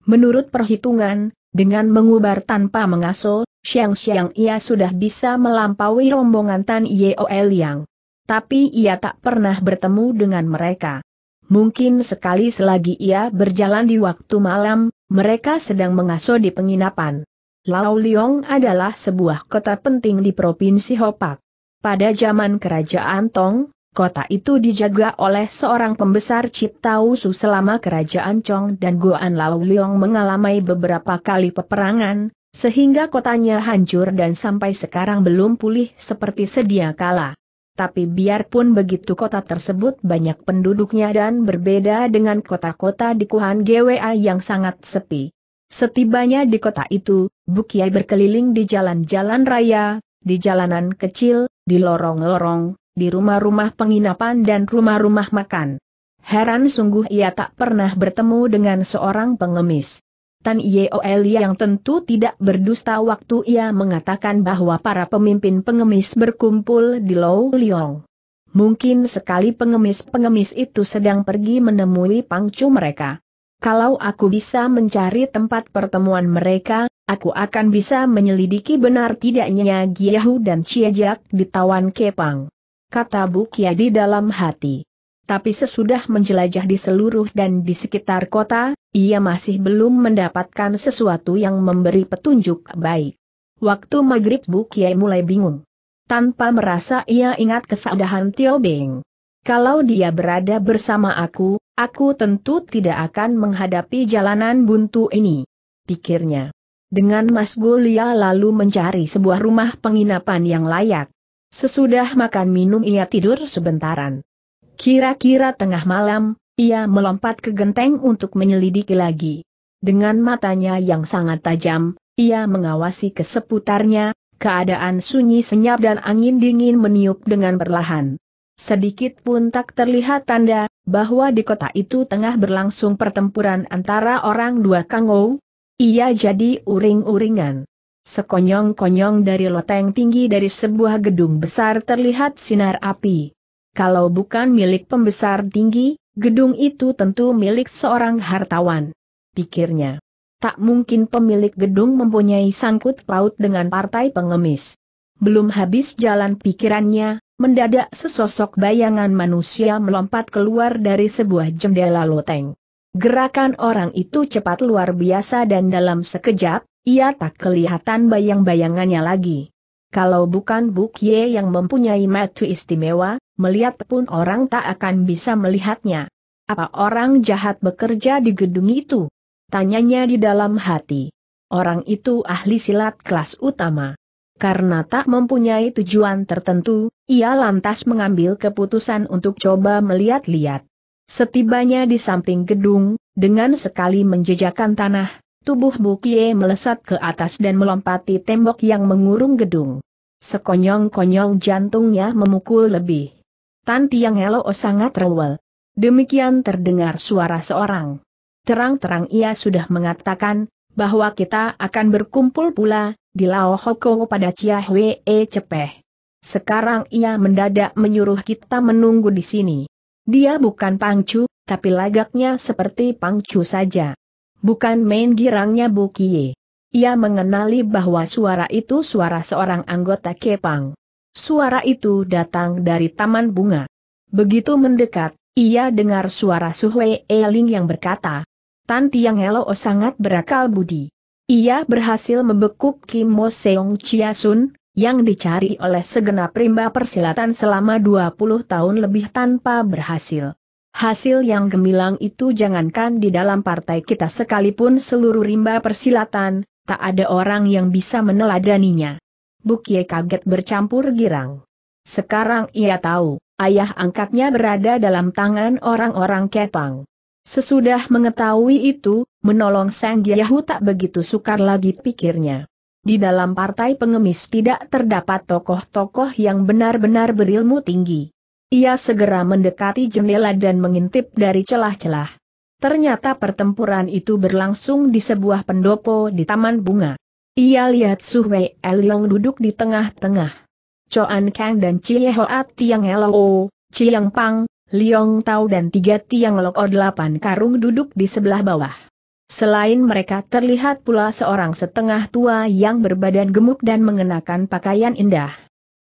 S1: Menurut perhitungan, dengan mengubar tanpa mengaso, siang-siang ia sudah bisa melampaui rombongan Tan Yeol Yang. Tapi ia tak pernah bertemu dengan mereka. Mungkin sekali selagi ia berjalan di waktu malam, mereka sedang mengaso di penginapan. Lao Liong adalah sebuah kota penting di Provinsi Hopak. Pada zaman Kerajaan Tong, kota itu dijaga oleh seorang pembesar Ciptausu selama Kerajaan Chong dan Goan Lao Liong mengalami beberapa kali peperangan, sehingga kotanya hancur dan sampai sekarang belum pulih seperti sedia kala. Tapi biarpun begitu kota tersebut banyak penduduknya dan berbeda dengan kota-kota di Kuhan GWA yang sangat sepi Setibanya di kota itu, Bukiai berkeliling di jalan-jalan raya, di jalanan kecil, di lorong-lorong, di rumah-rumah penginapan dan rumah-rumah makan. Heran sungguh ia tak pernah bertemu dengan seorang pengemis. Tan Yeol yang tentu tidak berdusta waktu ia mengatakan bahwa para pemimpin pengemis berkumpul di Lou Liong. Mungkin sekali pengemis-pengemis itu sedang pergi menemui pangcu mereka. Kalau aku bisa mencari tempat pertemuan mereka, aku akan bisa menyelidiki benar tidaknya Giyahu dan Ciejak ditawan Kepang. Kata Bukia di dalam hati. Tapi sesudah menjelajah di seluruh dan di sekitar kota, ia masih belum mendapatkan sesuatu yang memberi petunjuk baik. Waktu maghrib Bukia mulai bingung. Tanpa merasa ia ingat kesadahan Tio Beng kalau dia berada bersama aku, aku tentu tidak akan menghadapi jalanan buntu ini. Pikirnya. Dengan Mas Gulia lalu mencari sebuah rumah penginapan yang layak. Sesudah makan minum ia tidur sebentaran. Kira-kira tengah malam, ia melompat ke genteng untuk menyelidiki lagi. Dengan matanya yang sangat tajam, ia mengawasi keseputarnya, keadaan sunyi senyap dan angin dingin meniup dengan perlahan. Sedikit pun tak terlihat tanda bahwa di kota itu tengah berlangsung pertempuran antara orang dua kangou. Ia jadi uring-uringan. Sekonyong-konyong dari loteng tinggi dari sebuah gedung besar terlihat sinar api. Kalau bukan milik pembesar tinggi, gedung itu tentu milik seorang hartawan. Pikirnya. Tak mungkin pemilik gedung mempunyai sangkut paut dengan partai pengemis. Belum habis jalan pikirannya, mendadak sesosok bayangan manusia melompat keluar dari sebuah jendela loteng. Gerakan orang itu cepat luar biasa dan dalam sekejap, ia tak kelihatan bayang-bayangannya lagi. Kalau bukan Bukye yang mempunyai mata istimewa, melihat pun orang tak akan bisa melihatnya. Apa orang jahat bekerja di gedung itu? Tanyanya di dalam hati. Orang itu ahli silat kelas utama. Karena tak mempunyai tujuan tertentu, ia lantas mengambil keputusan untuk coba melihat-lihat. Setibanya di samping gedung, dengan sekali menjejakan tanah, tubuh Bukie melesat ke atas dan melompati tembok yang mengurung gedung. Sekonyong-konyong jantungnya memukul lebih. Tan Tiang Elo oh sangat rewel. Demikian terdengar suara seorang. Terang-terang ia sudah mengatakan, bahwa kita akan berkumpul pula, di Lao Hoko pada Chia Hwe Cepeh. Sekarang ia mendadak menyuruh kita menunggu di sini. Dia bukan pangcu, tapi lagaknya seperti pangcu saja. Bukan main girangnya Bu Kie. Ia mengenali bahwa suara itu suara seorang anggota Kepang. Suara itu datang dari taman bunga. Begitu mendekat, ia dengar suara Suhwe Eling yang berkata, Tanti yang elo sangat berakal budi. Ia berhasil membekuk Kim Mo Seong Chia Sun, yang dicari oleh segenap rimba persilatan selama 20 tahun lebih tanpa berhasil. Hasil yang gemilang itu jangankan di dalam partai kita sekalipun seluruh rimba persilatan, tak ada orang yang bisa meneladaninya. Bukie kaget bercampur girang. Sekarang ia tahu, ayah angkatnya berada dalam tangan orang-orang Kepang. Sesudah mengetahui itu, menolong Sang Yahu tak begitu sukar lagi pikirnya. Di dalam partai pengemis tidak terdapat tokoh-tokoh yang benar-benar berilmu tinggi. Ia segera mendekati jendela dan mengintip dari celah-celah. Ternyata pertempuran itu berlangsung di sebuah pendopo di Taman Bunga. Ia lihat Su Wei, Eliong duduk di tengah-tengah. Choan Kang dan Chie Hoat Tiang Lo, Chiang Pang, Liong Tao dan tiga Tiang O delapan karung duduk di sebelah bawah. Selain mereka terlihat pula seorang setengah tua yang berbadan gemuk dan mengenakan pakaian indah.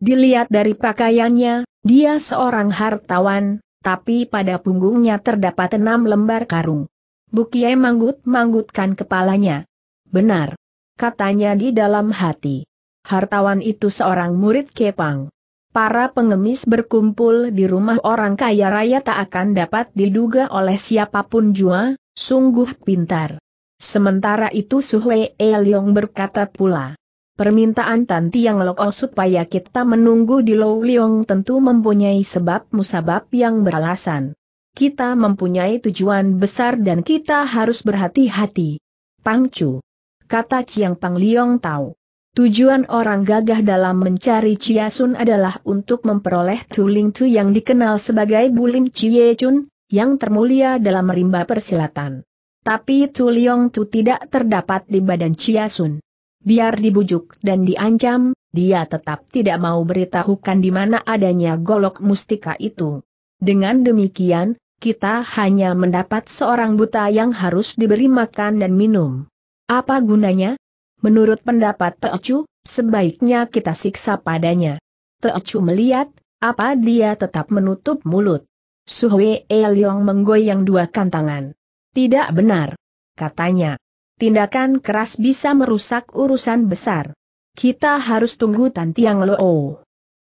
S1: Dilihat dari pakaiannya, dia seorang hartawan, tapi pada punggungnya terdapat enam lembar karung. Bukiai manggut-manggutkan kepalanya. Benar. Katanya di dalam hati. Hartawan itu seorang murid Kepang. Para pengemis berkumpul di rumah orang kaya raya tak akan dapat diduga oleh siapapun jua, Sungguh pintar. Sementara itu Suhwei Yong berkata pula. Permintaan Tan Tiang Lok O oh supaya kita menunggu di Lou Liong tentu mempunyai sebab-musabab yang beralasan. Kita mempunyai tujuan besar dan kita harus berhati-hati. Pangcu. Kata Chiang Pang Liong tahu. Tujuan orang gagah dalam mencari Chia Sun adalah untuk memperoleh Tuling Tu yang dikenal sebagai Bulim Chie Chun, yang termulia dalam rimba persilatan. Tapi Tuliong Tu tidak terdapat di badan Chia Sun. Biar dibujuk dan diancam, dia tetap tidak mau beritahukan di mana adanya golok mustika itu. Dengan demikian, kita hanya mendapat seorang buta yang harus diberi makan dan minum. Apa gunanya? Menurut pendapat Teocu, sebaiknya kita siksa padanya. Teocu melihat, apa dia tetap menutup mulut. Suhwe Elion menggoyang dua kantangan. Tidak benar. Katanya. Tindakan keras bisa merusak urusan besar. Kita harus tunggu Tan Tiang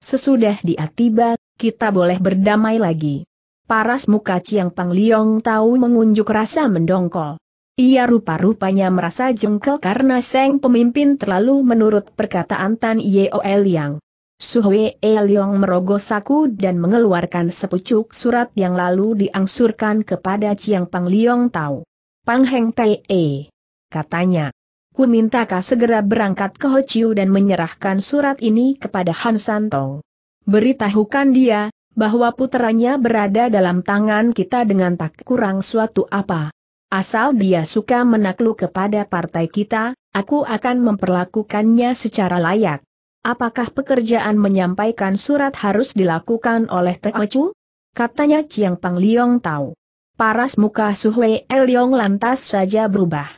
S1: Sesudah dia tiba, kita boleh berdamai lagi. Paras muka Ciang Pang Liong tahu mengunjuk rasa mendongkol. Ia rupa-rupanya merasa jengkel karena Seng pemimpin terlalu menurut perkataan Tan Yeo Liang. Suhwe Eliong merogoh saku dan mengeluarkan sepucuk surat yang lalu diangsurkan kepada Chiang Pang Liong Tau. Pang Heng E, katanya. Ku minta kau segera berangkat ke Ho Chiu dan menyerahkan surat ini kepada Han Tong. Beritahukan dia, bahwa putranya berada dalam tangan kita dengan tak kurang suatu apa. Asal dia suka menakluk kepada partai kita, aku akan memperlakukannya secara layak. Apakah pekerjaan menyampaikan surat harus dilakukan oleh Teochu? Katanya Chiang Pang Liong tahu. Paras muka Suhwe Eliong lantas saja berubah.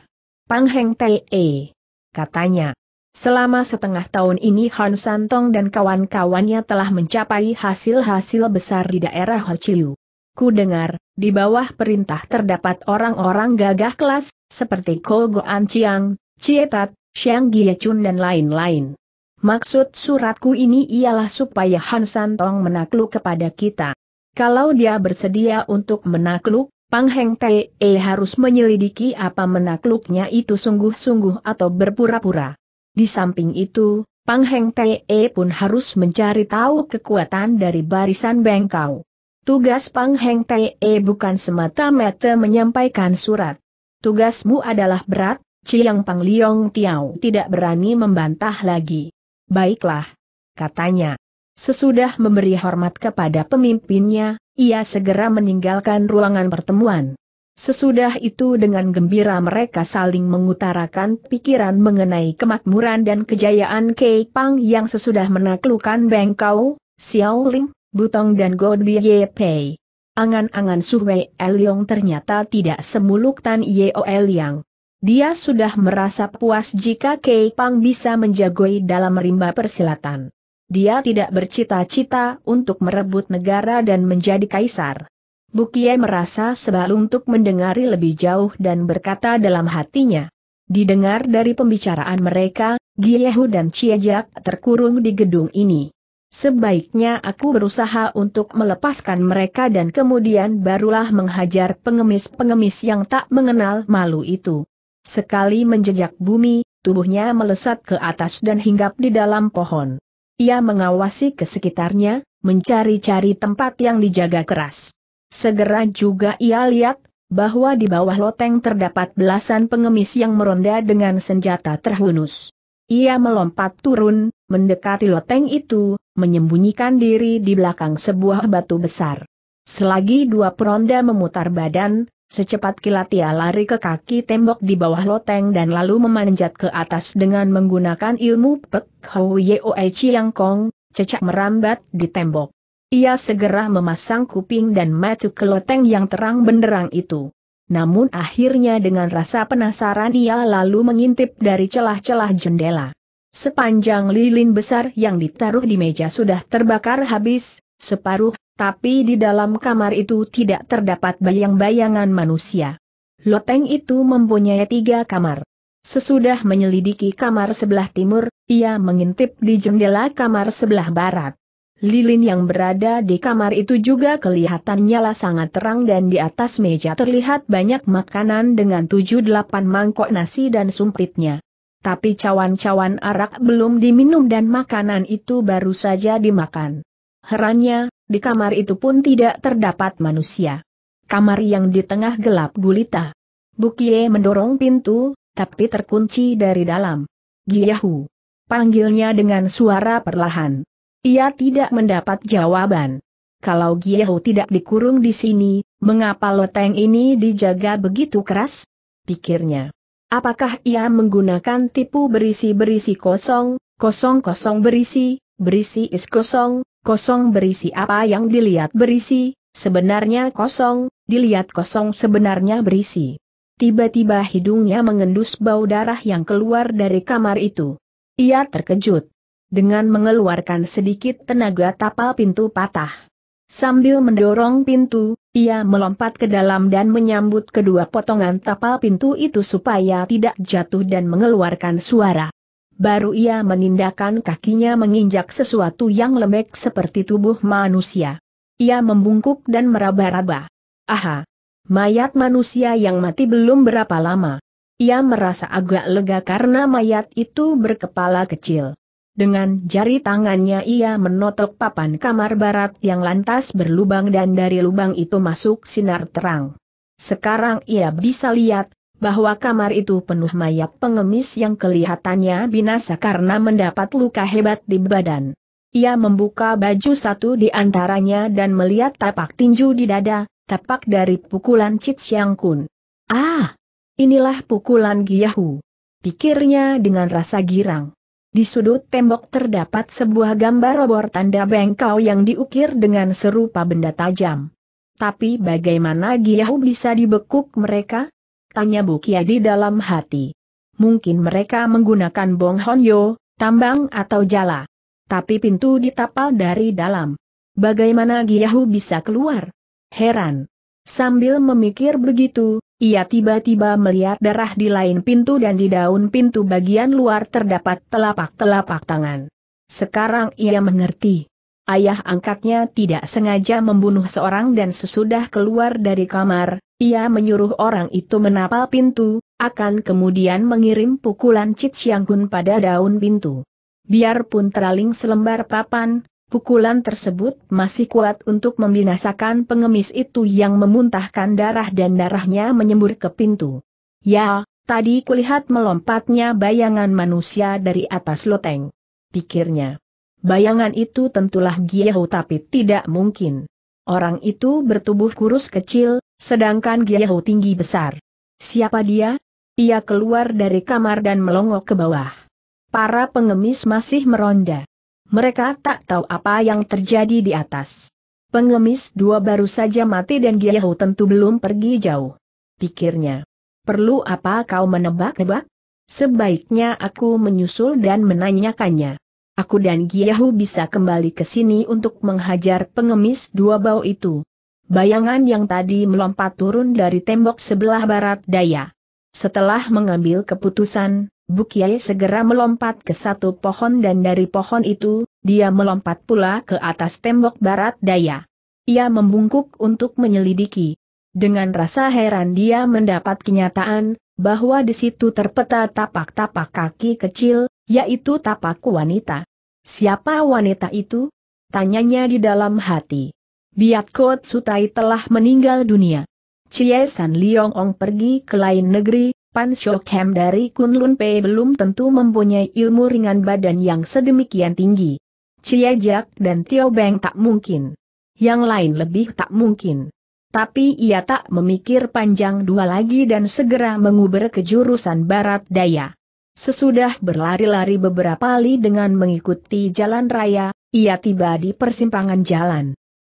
S1: Pang Heng Te, e. katanya. Selama setengah tahun ini Han Santong dan kawan-kawannya telah mencapai hasil-hasil besar di daerah Ho Chiu. Ku dengar, di bawah perintah terdapat orang-orang gagah kelas, seperti Ko Goan Chiang, Chietat, Xiang Chun dan lain-lain. Maksud suratku ini ialah supaya Han Santong menakluk kepada kita. Kalau dia bersedia untuk menakluk, Pang Heng E harus menyelidiki apa menakluknya itu sungguh-sungguh atau berpura-pura. Di samping itu, Pang Heng E pun harus mencari tahu kekuatan dari barisan bengkau. Tugas Pang Heng E bukan semata-mata menyampaikan surat. Tugasmu adalah berat, Ciyang Pang Liong Tiao tidak berani membantah lagi. Baiklah, katanya. Sesudah memberi hormat kepada pemimpinnya, ia segera meninggalkan ruangan pertemuan. Sesudah itu dengan gembira mereka saling mengutarakan pikiran mengenai kemakmuran dan kejayaan Kei Pang yang sesudah menaklukkan Bengkau, Xiaoling, Butong dan God Ye Pei. Angan-angan Su Wei Eliong ternyata tidak semuluk Tan Yeol yang. Eliang. Dia sudah merasa puas jika Kei Pang bisa menjagoi dalam rimba persilatan. Dia tidak bercita-cita untuk merebut negara dan menjadi kaisar. Bukie merasa sebal untuk mendengari lebih jauh dan berkata dalam hatinya. Didengar dari pembicaraan mereka, Giehu dan Ciejak terkurung di gedung ini. Sebaiknya aku berusaha untuk melepaskan mereka dan kemudian barulah menghajar pengemis-pengemis yang tak mengenal malu itu. Sekali menjejak bumi, tubuhnya melesat ke atas dan hinggap di dalam pohon. Ia mengawasi ke sekitarnya, mencari-cari tempat yang dijaga keras. Segera juga ia lihat, bahwa di bawah loteng terdapat belasan pengemis yang meronda dengan senjata terhunus. Ia melompat turun, mendekati loteng itu, menyembunyikan diri di belakang sebuah batu besar. Selagi dua peronda memutar badan, Secepat kilat ia lari ke kaki tembok di bawah loteng dan lalu memanjat ke atas dengan menggunakan ilmu Pek Hou Yeoe Chiang Kong, cecak merambat di tembok. Ia segera memasang kuping dan matu ke loteng yang terang benderang itu. Namun akhirnya dengan rasa penasaran ia lalu mengintip dari celah-celah jendela. Sepanjang lilin besar yang ditaruh di meja sudah terbakar habis, separuh, tapi di dalam kamar itu tidak terdapat bayang-bayangan manusia. Loteng itu mempunyai tiga kamar. Sesudah menyelidiki kamar sebelah timur, ia mengintip di jendela kamar sebelah barat. Lilin yang berada di kamar itu juga kelihatan nyala sangat terang dan di atas meja terlihat banyak makanan dengan tujuh delapan mangkok nasi dan sumpitnya. Tapi cawan-cawan arak belum diminum dan makanan itu baru saja dimakan. Herannya, di kamar itu pun tidak terdapat manusia. Kamar yang di tengah gelap gulita. Bukie mendorong pintu, tapi terkunci dari dalam. Giyahu. Panggilnya dengan suara perlahan. Ia tidak mendapat jawaban. Kalau Giyahu tidak dikurung di sini, mengapa loteng ini dijaga begitu keras? Pikirnya. Apakah ia menggunakan tipu berisi-berisi kosong, kosong-kosong berisi, berisi is kosong, kosong berisi apa yang dilihat berisi, sebenarnya kosong, dilihat kosong sebenarnya berisi. Tiba-tiba hidungnya mengendus bau darah yang keluar dari kamar itu. Ia terkejut. Dengan mengeluarkan sedikit tenaga tapal pintu patah. Sambil mendorong pintu, ia melompat ke dalam dan menyambut kedua potongan tapal pintu itu supaya tidak jatuh dan mengeluarkan suara. Baru ia menindakan kakinya menginjak sesuatu yang lembek seperti tubuh manusia. Ia membungkuk dan meraba-raba. Aha! Mayat manusia yang mati belum berapa lama. Ia merasa agak lega karena mayat itu berkepala kecil. Dengan jari tangannya ia menotok papan kamar barat yang lantas berlubang dan dari lubang itu masuk sinar terang. Sekarang ia bisa lihat, bahwa kamar itu penuh mayat pengemis yang kelihatannya binasa karena mendapat luka hebat di badan. Ia membuka baju satu di antaranya dan melihat tapak tinju di dada, tapak dari pukulan Cit Siang Kun. Ah! Inilah pukulan Giyahu. Pikirnya dengan rasa girang. Di sudut tembok terdapat sebuah gambar obor tanda bengkau yang diukir dengan serupa benda tajam. Tapi bagaimana Giyahu bisa dibekuk mereka? Tanya Bu di dalam hati. Mungkin mereka menggunakan bong honyo, tambang atau jala. Tapi pintu ditapal dari dalam. Bagaimana Giyahu bisa keluar? Heran. Sambil memikir begitu, ia tiba-tiba melihat darah di lain pintu dan di daun pintu bagian luar terdapat telapak-telapak tangan. Sekarang ia mengerti ayah angkatnya tidak sengaja membunuh seorang dan sesudah keluar dari kamar, ia menyuruh orang itu menapal pintu, akan kemudian mengirim pukulan Cit Siangkun pada daun pintu. Biarpun teraling selembar papan, pukulan tersebut masih kuat untuk membinasakan pengemis itu yang memuntahkan darah dan darahnya menyembur ke pintu. Ya, tadi kulihat melompatnya bayangan manusia dari atas loteng. Pikirnya. Bayangan itu tentulah Giyahu tapi tidak mungkin. Orang itu bertubuh kurus kecil, sedangkan Giyahu tinggi besar. Siapa dia? Ia keluar dari kamar dan melongok ke bawah. Para pengemis masih meronda. Mereka tak tahu apa yang terjadi di atas. Pengemis dua baru saja mati dan Giyahu tentu belum pergi jauh. Pikirnya. Perlu apa kau menebak-nebak? Sebaiknya aku menyusul dan menanyakannya aku dan Giyahu bisa kembali ke sini untuk menghajar pengemis dua bau itu. Bayangan yang tadi melompat turun dari tembok sebelah barat daya. Setelah mengambil keputusan, Bukiai segera melompat ke satu pohon dan dari pohon itu, dia melompat pula ke atas tembok barat daya. Ia membungkuk untuk menyelidiki. Dengan rasa heran dia mendapat kenyataan, bahwa di situ terpeta tapak-tapak kaki kecil, yaitu tapak wanita. Siapa wanita itu? Tanyanya di dalam hati. Biat Kot Sutai telah meninggal dunia. Chie San Liong Ong pergi ke lain negeri, Pan Hem dari Kunlun Pei belum tentu mempunyai ilmu ringan badan yang sedemikian tinggi. Chie Jack dan Tio Beng tak mungkin. Yang lain lebih tak mungkin. Tapi ia tak memikir panjang dua lagi dan segera menguber ke jurusan barat daya. Sesudah berlari-lari beberapa kali dengan mengikuti jalan raya, ia tiba di persimpangan jalan.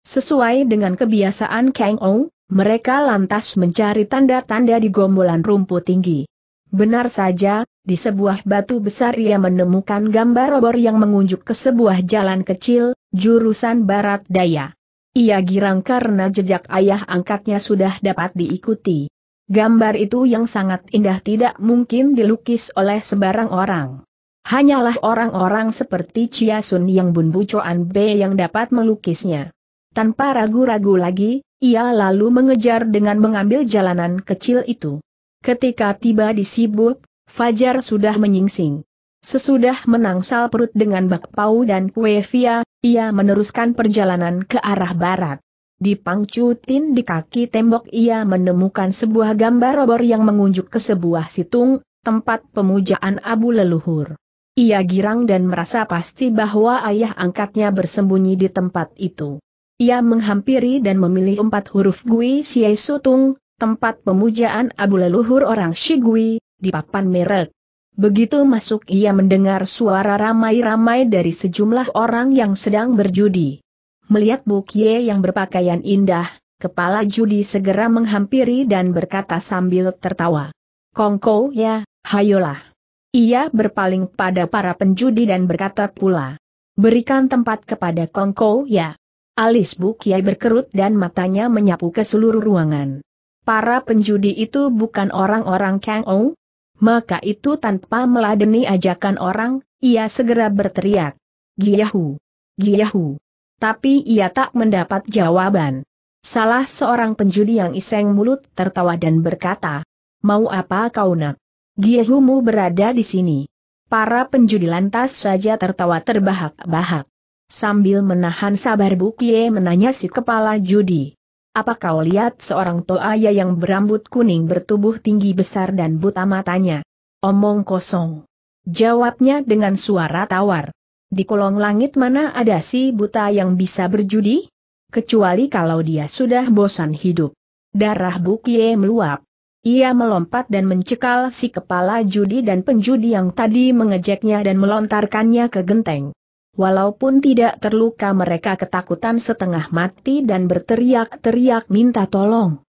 S1: Sesuai dengan kebiasaan Kang Ou, mereka lantas mencari tanda-tanda di gombolan rumput tinggi. Benar saja, di sebuah batu besar ia menemukan gambar obor yang mengunjuk ke sebuah jalan kecil, jurusan barat daya. Ia girang karena jejak ayah angkatnya sudah dapat diikuti. Gambar itu yang sangat indah tidak mungkin dilukis oleh sebarang orang. Hanyalah orang-orang seperti Chia Sun yang Bun Bucoan B yang dapat melukisnya. Tanpa ragu-ragu lagi, ia lalu mengejar dengan mengambil jalanan kecil itu. Ketika tiba di Sibuk, Fajar sudah menyingsing. Sesudah menangsal perut dengan bakpau dan kue via, ia meneruskan perjalanan ke arah barat. Di pangcutin di kaki tembok ia menemukan sebuah gambar obor yang mengunjuk ke sebuah situng, tempat pemujaan abu leluhur. Ia girang dan merasa pasti bahwa ayah angkatnya bersembunyi di tempat itu. Ia menghampiri dan memilih empat huruf Gui Siai Sutung, tempat pemujaan abu leluhur orang Shigui, di papan merek. Begitu masuk ia mendengar suara ramai-ramai dari sejumlah orang yang sedang berjudi. Melihat Bukie yang berpakaian indah, kepala judi segera menghampiri dan berkata sambil tertawa. Kongko ya, hayolah. Ia berpaling pada para penjudi dan berkata pula. Berikan tempat kepada Kongko ya. Alis Bukie berkerut dan matanya menyapu ke seluruh ruangan. Para penjudi itu bukan orang-orang Kang Ou? Maka itu tanpa meladeni ajakan orang, ia segera berteriak. Giyahu! Giyahu! tapi ia tak mendapat jawaban. Salah seorang penjudi yang iseng mulut tertawa dan berkata, Mau apa kau nak? Giehumu berada di sini. Para penjudi lantas saja tertawa terbahak-bahak. Sambil menahan sabar Bukie menanya si kepala judi. Apa kau lihat seorang toaya yang berambut kuning bertubuh tinggi besar dan buta matanya? Omong kosong. Jawabnya dengan suara tawar. Di kolong langit mana ada si buta yang bisa berjudi? Kecuali kalau dia sudah bosan hidup. Darah Bukie meluap. Ia melompat dan mencekal si kepala judi dan penjudi yang tadi mengejeknya dan melontarkannya ke genteng. Walaupun tidak terluka mereka ketakutan setengah mati dan berteriak-teriak minta tolong.